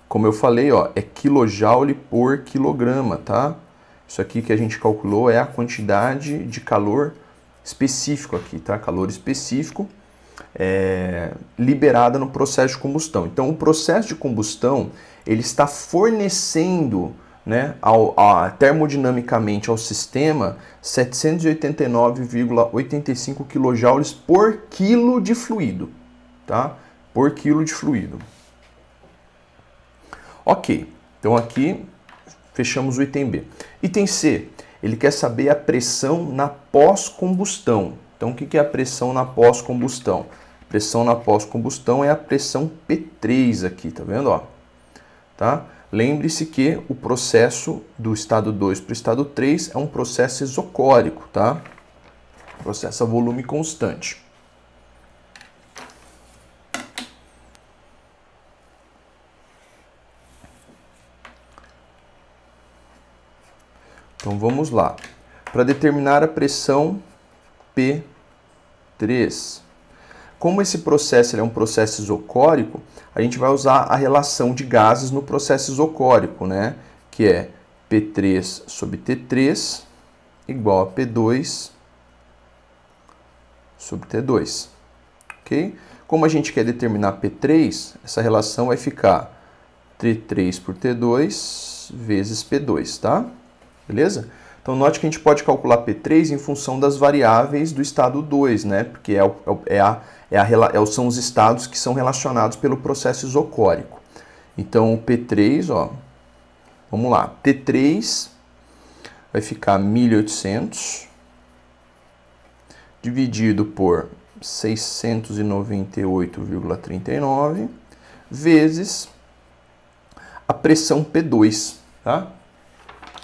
como eu falei, ó, é quilojoule por quilograma, tá? Isso aqui que a gente calculou é a quantidade de calor específico aqui, tá? Calor específico é, liberada no processo de combustão. Então, o processo de combustão ele está fornecendo, né, ao, a, termodinamicamente ao sistema 789,85 kJ por quilo de fluido, tá? Por quilo de fluido. Ok. Então aqui Fechamos o item B. Item C, ele quer saber a pressão na pós-combustão. Então, o que é a pressão na pós-combustão? Pressão na pós-combustão é a pressão P3 aqui, tá vendo? Tá? Lembre-se que o processo do estado 2 para o estado 3 é um processo isocórico, tá? Processo a volume constante. Então vamos lá. Para determinar a pressão P3. Como esse processo é um processo isocórico, a gente vai usar a relação de gases no processo isocórico, né? Que é P3 sobre T3 igual a P2 sobre T2. Ok? Como a gente quer determinar P3, essa relação vai ficar T3 por T2 vezes P2, tá? beleza? Então note que a gente pode calcular P3 em função das variáveis do estado 2, né? Porque é, é, o, é, a, é, a, é são os estados que são relacionados pelo processo isocórico. Então o P3, ó, vamos lá, P3 vai ficar 1800 dividido por 698,39 vezes a pressão P2, tá?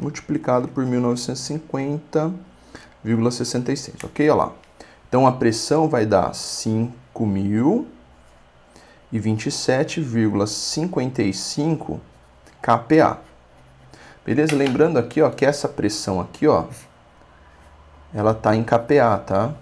multiplicado por 1950,66, ok? Olha lá. Então a pressão vai dar 5.027,55 kPa. Beleza? Lembrando aqui, ó, que essa pressão aqui, ó, ela está em kPa, tá?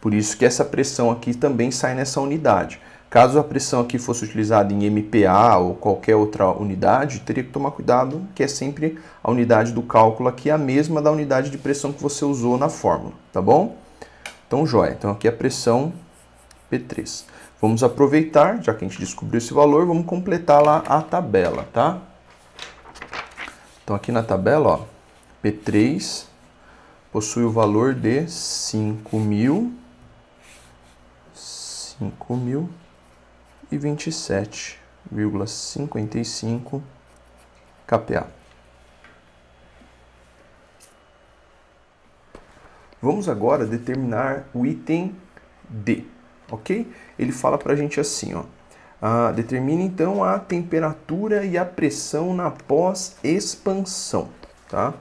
Por isso que essa pressão aqui também sai nessa unidade. Caso a pressão aqui fosse utilizada em MPA ou qualquer outra unidade, teria que tomar cuidado que é sempre a unidade do cálculo aqui a mesma da unidade de pressão que você usou na fórmula, tá bom? Então, joia. Então, aqui a pressão P3. Vamos aproveitar, já que a gente descobriu esse valor, vamos completar lá a tabela, tá? Então, aqui na tabela, ó, P3 possui o valor de 5.000... 5.000 e 27,55 kPa. Vamos agora determinar o item D, ok? Ele fala para a gente assim, ó. Ah, determina então a temperatura e a pressão na pós-expansão, tá?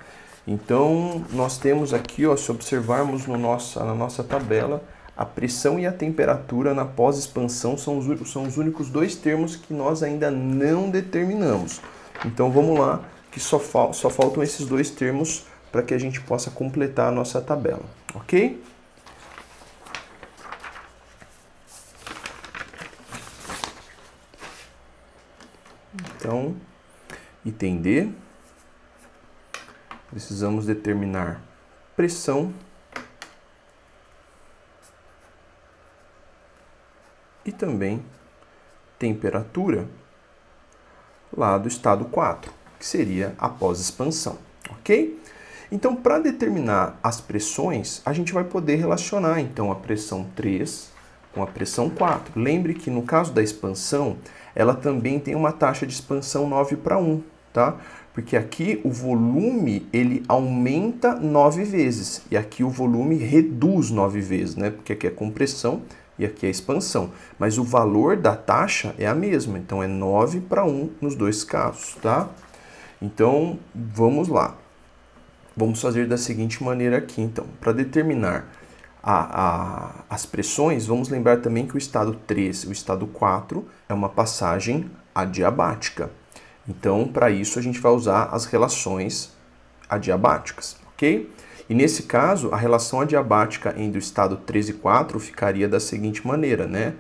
Então, nós temos aqui, ó, se observarmos no nossa, na nossa tabela, a pressão e a temperatura na pós-expansão são os, são os únicos dois termos que nós ainda não determinamos. Então vamos lá, que só, fal, só faltam esses dois termos para que a gente possa completar a nossa tabela, ok? Então, item D, precisamos determinar pressão e também temperatura lá do estado 4, que seria após expansão, ok? Então, para determinar as pressões, a gente vai poder relacionar então a pressão 3 com a pressão 4. Lembre que no caso da expansão, ela também tem uma taxa de expansão 9 para 1, tá? Porque aqui o volume ele aumenta 9 vezes e aqui o volume reduz 9 vezes, né? Porque aqui é compressão e aqui é a expansão. Mas o valor da taxa é a mesma, então é 9 para 1 nos dois casos, tá? Então, vamos lá. Vamos fazer da seguinte maneira aqui, então. Para determinar a, a, as pressões, vamos lembrar também que o estado 3 e o estado 4 é uma passagem adiabática. Então, para isso, a gente vai usar as relações adiabáticas, ok? E nesse caso, a relação adiabática entre o estado 3 e 4 ficaria da seguinte maneira, né?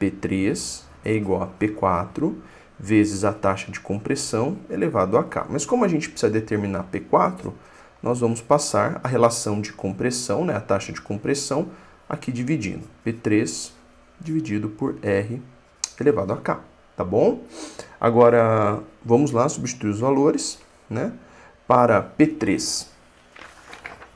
P3 é igual a P4 vezes a taxa de compressão elevado a K. Mas como a gente precisa determinar P4, nós vamos passar a relação de compressão, né, a taxa de compressão, aqui dividindo. P3 dividido por R elevado a K, tá bom? Agora, vamos lá substituir os valores, né, para P3.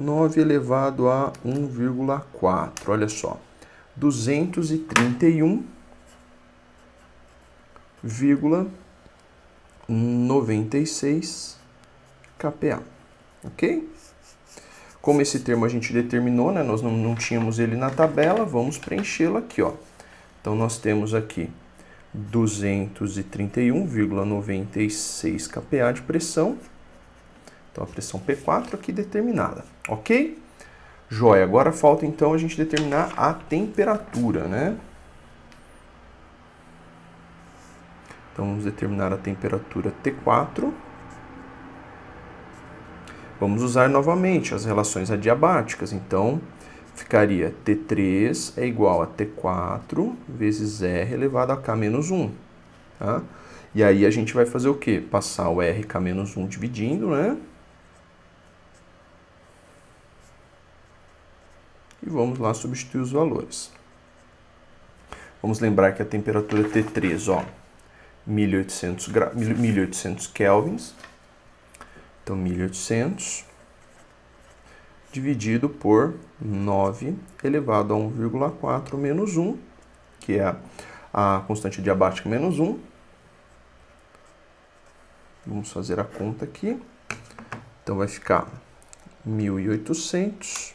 9 elevado a 1,4. Olha só, 231,96 kPa, ok? Como esse termo a gente determinou, né, nós não, não tínhamos ele na tabela, vamos preenchê-lo aqui. Ó. Então, nós temos aqui 231,96 kPa de pressão então a pressão P4 aqui determinada, ok? Joia, agora falta então a gente determinar a temperatura, né? Então vamos determinar a temperatura T4. Vamos usar novamente as relações adiabáticas, então ficaria T3 é igual a T4 vezes R elevado a K menos 1, tá? E aí a gente vai fazer o quê? Passar o RK menos 1 dividindo, né? e vamos lá substituir os valores. Vamos lembrar que a temperatura T3, ó, 1800, gra... 1800 kelvins, então 1800 dividido por 9 elevado a 1,4 menos 1, que é a constante diabática menos 1. Vamos fazer a conta aqui. Então vai ficar 1800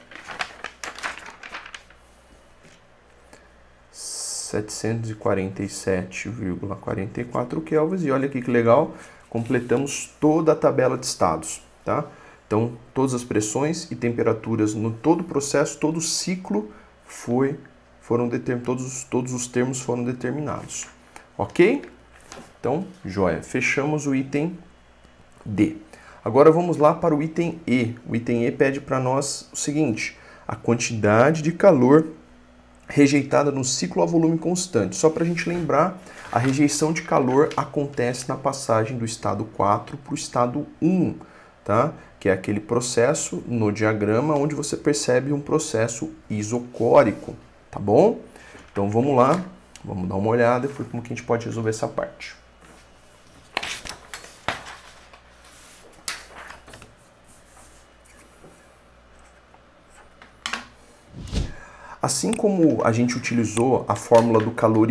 747,44 kelvins. E olha aqui que legal, completamos toda a tabela de estados, tá? Então, todas as pressões e temperaturas no todo o processo, todo o ciclo foi foram todos, todos os termos foram determinados. OK? Então, joia. Fechamos o item D. Agora vamos lá para o item E. O item E pede para nós o seguinte: a quantidade de calor rejeitada no ciclo a volume constante. Só para a gente lembrar, a rejeição de calor acontece na passagem do estado 4 para o estado 1, tá? que é aquele processo no diagrama onde você percebe um processo isocórico, tá bom? Então vamos lá, vamos dar uma olhada e ver como que a gente pode resolver essa parte. Assim como a gente utilizou a fórmula do calor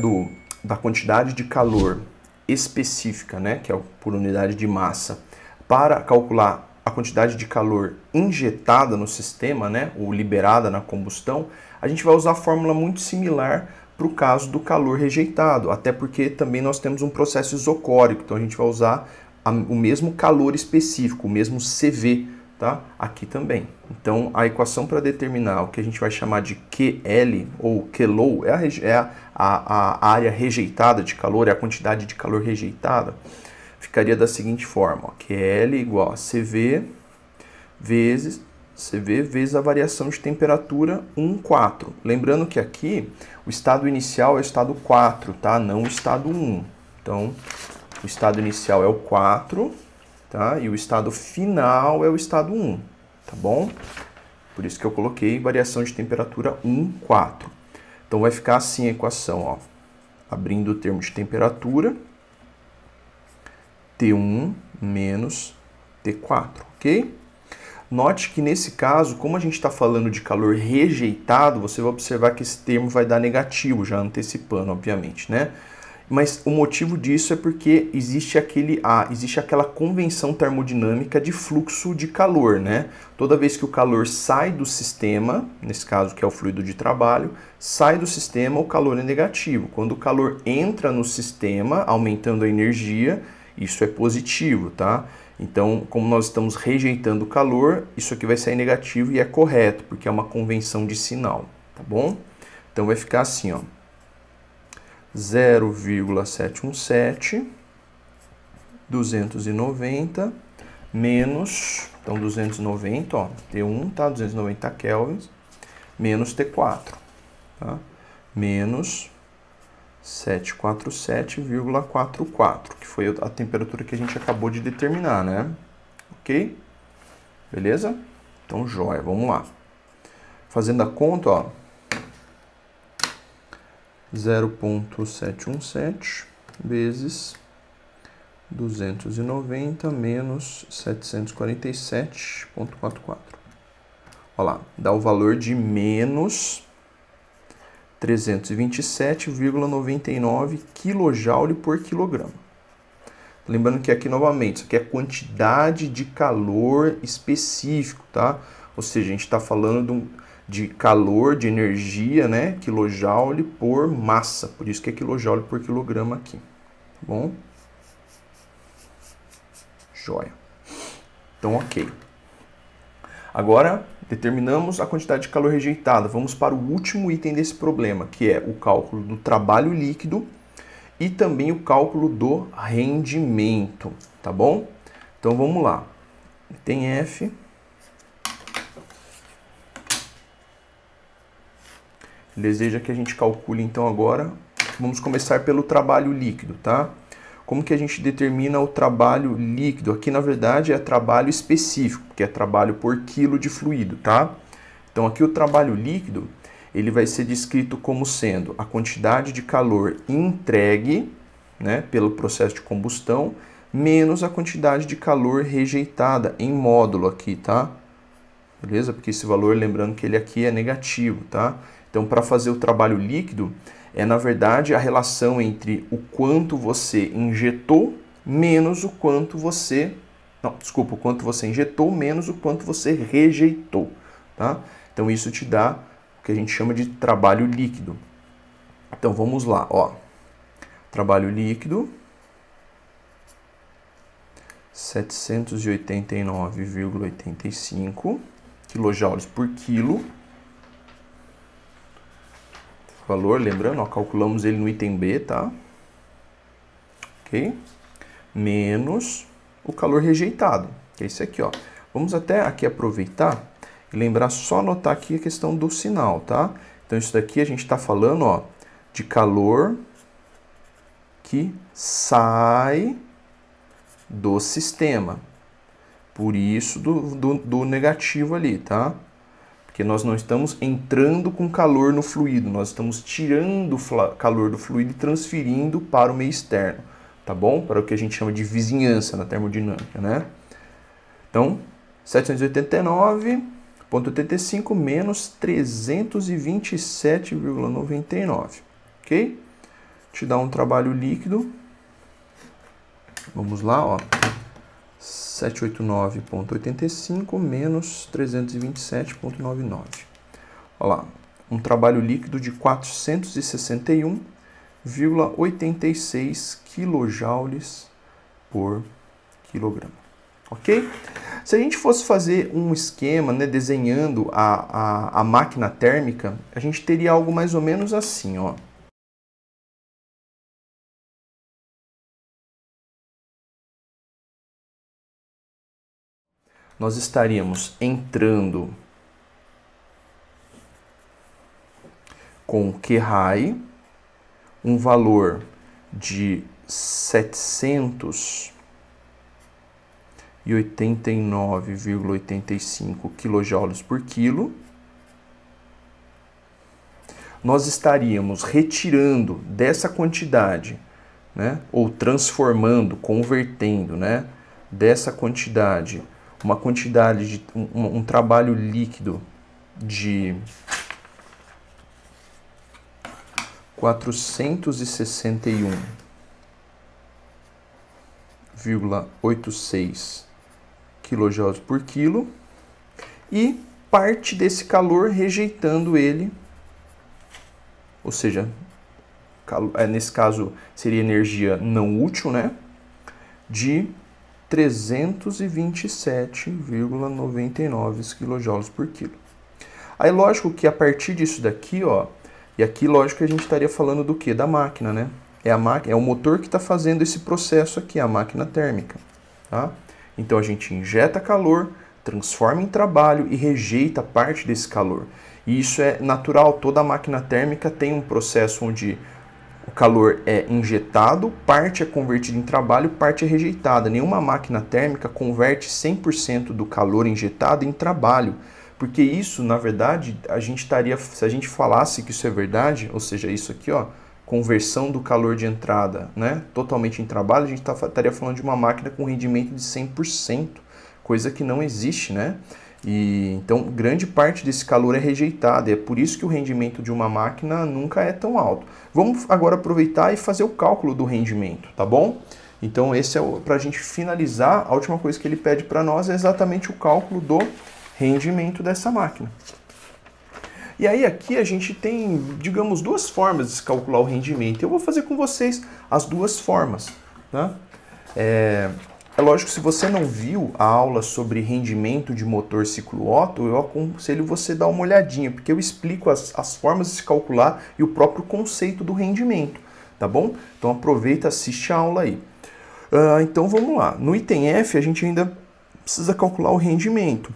do, da quantidade de calor específica, né, que é por unidade de massa, para calcular a quantidade de calor injetada no sistema, né, ou liberada na combustão, a gente vai usar a fórmula muito similar para o caso do calor rejeitado, até porque também nós temos um processo isocórico, então a gente vai usar a, o mesmo calor específico, o mesmo CV tá? Aqui também. Então, a equação para determinar o que a gente vai chamar de QL ou QLOW é, a, é a, a, área rejeitada de calor, é a quantidade de calor rejeitada, ficaria da seguinte forma: ó, QL igual a CV vezes CV vezes a variação de temperatura 1, 4. Lembrando que aqui o estado inicial é o estado 4, tá? Não o estado 1. Então, o estado inicial é o 4 tá? E o estado final é o estado 1, tá bom? Por isso que eu coloquei variação de temperatura 1, 4. Então vai ficar assim a equação, ó. Abrindo o termo de temperatura, T1 menos T4, ok? Note que nesse caso, como a gente está falando de calor rejeitado, você vai observar que esse termo vai dar negativo, já antecipando, obviamente, né? mas o motivo disso é porque existe aquele ah, existe aquela convenção termodinâmica de fluxo de calor, né? Toda vez que o calor sai do sistema, nesse caso que é o fluido de trabalho, sai do sistema, o calor é negativo. Quando o calor entra no sistema, aumentando a energia, isso é positivo, tá? Então, como nós estamos rejeitando o calor, isso aqui vai sair negativo e é correto, porque é uma convenção de sinal, tá bom? Então vai ficar assim, ó. 0,717, 290 menos, então 290, ó, T1 tá 290 Kelvin, menos T4, tá? Menos 747,44, que foi a temperatura que a gente acabou de determinar, né? OK? Beleza? Então, joia, vamos lá. Fazendo a conta, ó, 0.717 vezes 290 menos 747.44. Olha lá, dá o valor de menos 327,99 kJ por quilograma. Lembrando que aqui novamente, isso aqui é a quantidade de calor específico, tá? Ou seja, a gente está falando de calor, de energia, né? Quilojoule por massa. Por isso que é quilojoule por quilograma aqui. Tá bom? Joia. Então, ok. Agora, determinamos a quantidade de calor rejeitada. Vamos para o último item desse problema, que é o cálculo do trabalho líquido e também o cálculo do rendimento, tá bom? Então vamos lá. Tem F deseja que a gente calcule então agora. Vamos começar pelo trabalho líquido, tá? Como que a gente determina o trabalho líquido? Aqui, na verdade, é trabalho específico, que é trabalho por quilo de fluido, tá? Então, aqui o trabalho líquido, ele vai ser descrito como sendo a quantidade de calor entregue, né, pelo processo de combustão, menos a quantidade de calor rejeitada em módulo aqui, tá? Beleza? Porque esse valor, lembrando que ele aqui é negativo, tá? Então, para fazer o trabalho líquido, é na verdade a relação entre o quanto você injetou menos o quanto você. Não, desculpa, o quanto você injetou menos o quanto você rejeitou. Tá? Então, isso te dá o que a gente chama de trabalho líquido. Então, vamos lá. Ó. Trabalho líquido. 789,85 kJ por quilo valor, lembrando, ó, calculamos ele no item B, tá? Ok? Menos o calor rejeitado, que é esse aqui, ó. Vamos até aqui aproveitar e lembrar, só anotar aqui a questão do sinal, tá? Então, isso daqui a gente está falando, ó, de calor que sai do sistema. Por isso do, do, do negativo ali, tá? porque nós não estamos entrando com calor no fluido, nós estamos tirando o calor do fluido e transferindo para o meio externo, tá bom? Para o que a gente chama de vizinhança na termodinâmica, né? Então, 789.85 menos 327,99, ok? Te dá um trabalho líquido. Vamos lá, ó. 789,85 menos 327,99. Olha lá, um trabalho líquido de 461,86 kJ por quilograma. Ok? Se a gente fosse fazer um esquema né, desenhando a, a, a máquina térmica, a gente teria algo mais ou menos assim, ó. nós estaríamos entrando com o Kehai, um valor de 789,85 kJ por quilo, nós estaríamos retirando dessa quantidade, né, ou transformando, convertendo, né, dessa quantidade uma quantidade, de, um, um trabalho líquido de 461,86 kJ por quilo e parte desse calor rejeitando ele, ou seja, é, nesse caso seria energia não útil, né? De 327,99 kJ por quilo. Aí lógico que a partir disso daqui, ó, e aqui lógico que a gente estaria falando do que? Da máquina, né? É, a máquina, é o motor que está fazendo esse processo aqui, a máquina térmica. Tá? Então a gente injeta calor, transforma em trabalho e rejeita parte desse calor. E isso é natural, toda máquina térmica tem um processo onde o calor é injetado, parte é convertida em trabalho, parte é rejeitada. Nenhuma máquina térmica converte 100% do calor injetado em trabalho, porque isso, na verdade, a gente estaria, se a gente falasse que isso é verdade, ou seja, isso aqui, ó, conversão do calor de entrada, né, totalmente em trabalho, a gente tá estaria falando de uma máquina com rendimento de 100%, coisa que não existe, né? E então grande parte desse calor é rejeitado, é por isso que o rendimento de uma máquina nunca é tão alto. Vamos agora aproveitar e fazer o cálculo do rendimento, tá bom? Então esse é para a gente finalizar. A última coisa que ele pede para nós é exatamente o cálculo do rendimento dessa máquina. E aí aqui a gente tem, digamos, duas formas de calcular o rendimento. Eu vou fazer com vocês as duas formas, né? É... É lógico, se você não viu a aula sobre rendimento de motor ciclo Otto, eu aconselho você dar uma olhadinha, porque eu explico as, as formas de se calcular e o próprio conceito do rendimento, tá bom? Então aproveita, assiste a aula aí. Uh, então vamos lá. No item F, a gente ainda precisa calcular o rendimento.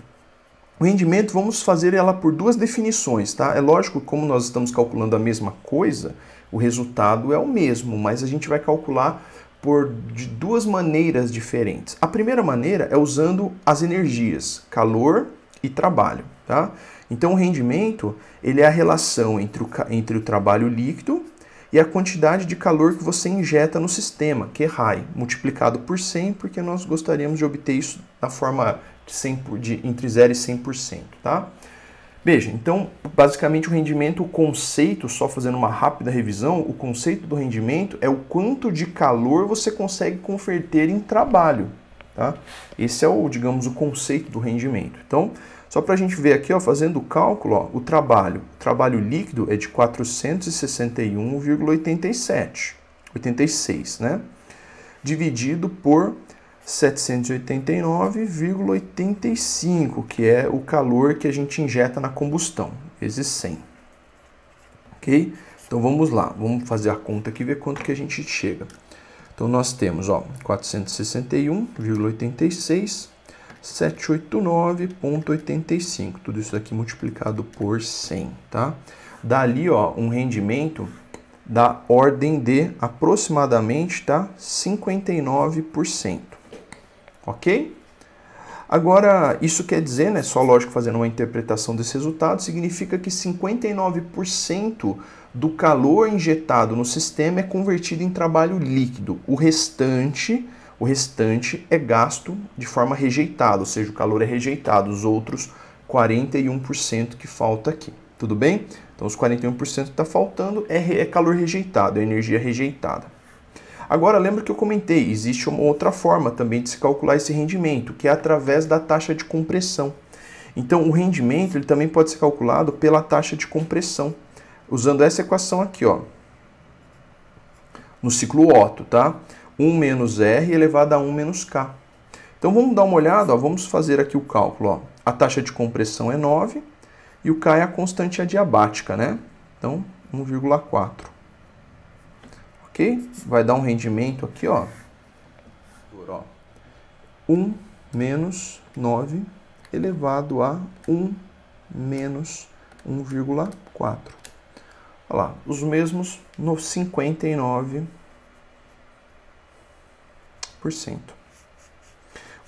O rendimento, vamos fazer ela por duas definições, tá? É lógico, como nós estamos calculando a mesma coisa, o resultado é o mesmo, mas a gente vai calcular por de duas maneiras diferentes. A primeira maneira é usando as energias, calor e trabalho, tá? Então o rendimento, ele é a relação entre o, entre o trabalho líquido e a quantidade de calor que você injeta no sistema, que é RAI, multiplicado por 100, porque nós gostaríamos de obter isso na forma de 100 por, de, entre 0 e 100%, tá? Veja, então, basicamente o rendimento, o conceito, só fazendo uma rápida revisão, o conceito do rendimento é o quanto de calor você consegue converter em trabalho. Tá? Esse é o, digamos, o conceito do rendimento. Então, só para a gente ver aqui, ó, fazendo o cálculo, ó, o trabalho, o trabalho líquido é de 461,87, 86, né? Dividido por 789,85, que é o calor que a gente injeta na combustão, vezes 100. OK? Então vamos lá, vamos fazer a conta aqui e ver quanto que a gente chega. Então nós temos, ó, 461,86 789,85. Tudo isso aqui multiplicado por 100, tá? Dali, ó, um rendimento da ordem de aproximadamente, tá? 59% ok? Agora, isso quer dizer, né, só lógico fazendo uma interpretação desse resultado, significa que 59% do calor injetado no sistema é convertido em trabalho líquido. O restante, o restante é gasto de forma rejeitada, ou seja, o calor é rejeitado, os outros 41% que falta aqui. Tudo bem? Então os 41% que está faltando é, é calor rejeitado, é energia rejeitada. Agora, lembra que eu comentei, existe uma outra forma também de se calcular esse rendimento, que é através da taxa de compressão. Então, o rendimento ele também pode ser calculado pela taxa de compressão, usando essa equação aqui, ó, no ciclo Otto, tá? 1 menos R elevado a 1 menos K. Então, vamos dar uma olhada, ó, vamos fazer aqui o cálculo. Ó. A taxa de compressão é 9 e o K é a constante adiabática, né? Então, 1,4 ok? Vai dar um rendimento aqui, ó. 1 menos 9 elevado a 1 menos 1,4. Olha lá, os mesmos no 59%.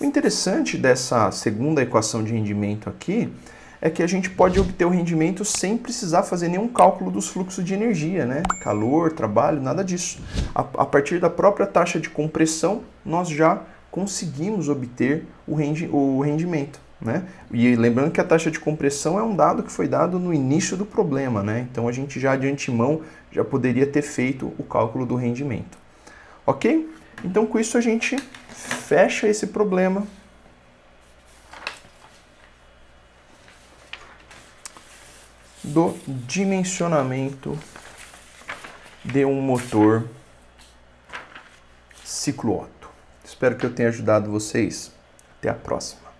O interessante dessa segunda equação de rendimento aqui é que a gente pode obter o rendimento sem precisar fazer nenhum cálculo dos fluxos de energia, né? Calor, trabalho, nada disso. A, a partir da própria taxa de compressão, nós já conseguimos obter o, rendi, o rendimento. Né? E lembrando que a taxa de compressão é um dado que foi dado no início do problema, né? então a gente já de antemão já poderia ter feito o cálculo do rendimento. Ok? Então com isso a gente fecha esse problema. do dimensionamento de um motor ciclo Otto. Espero que eu tenha ajudado vocês. Até a próxima.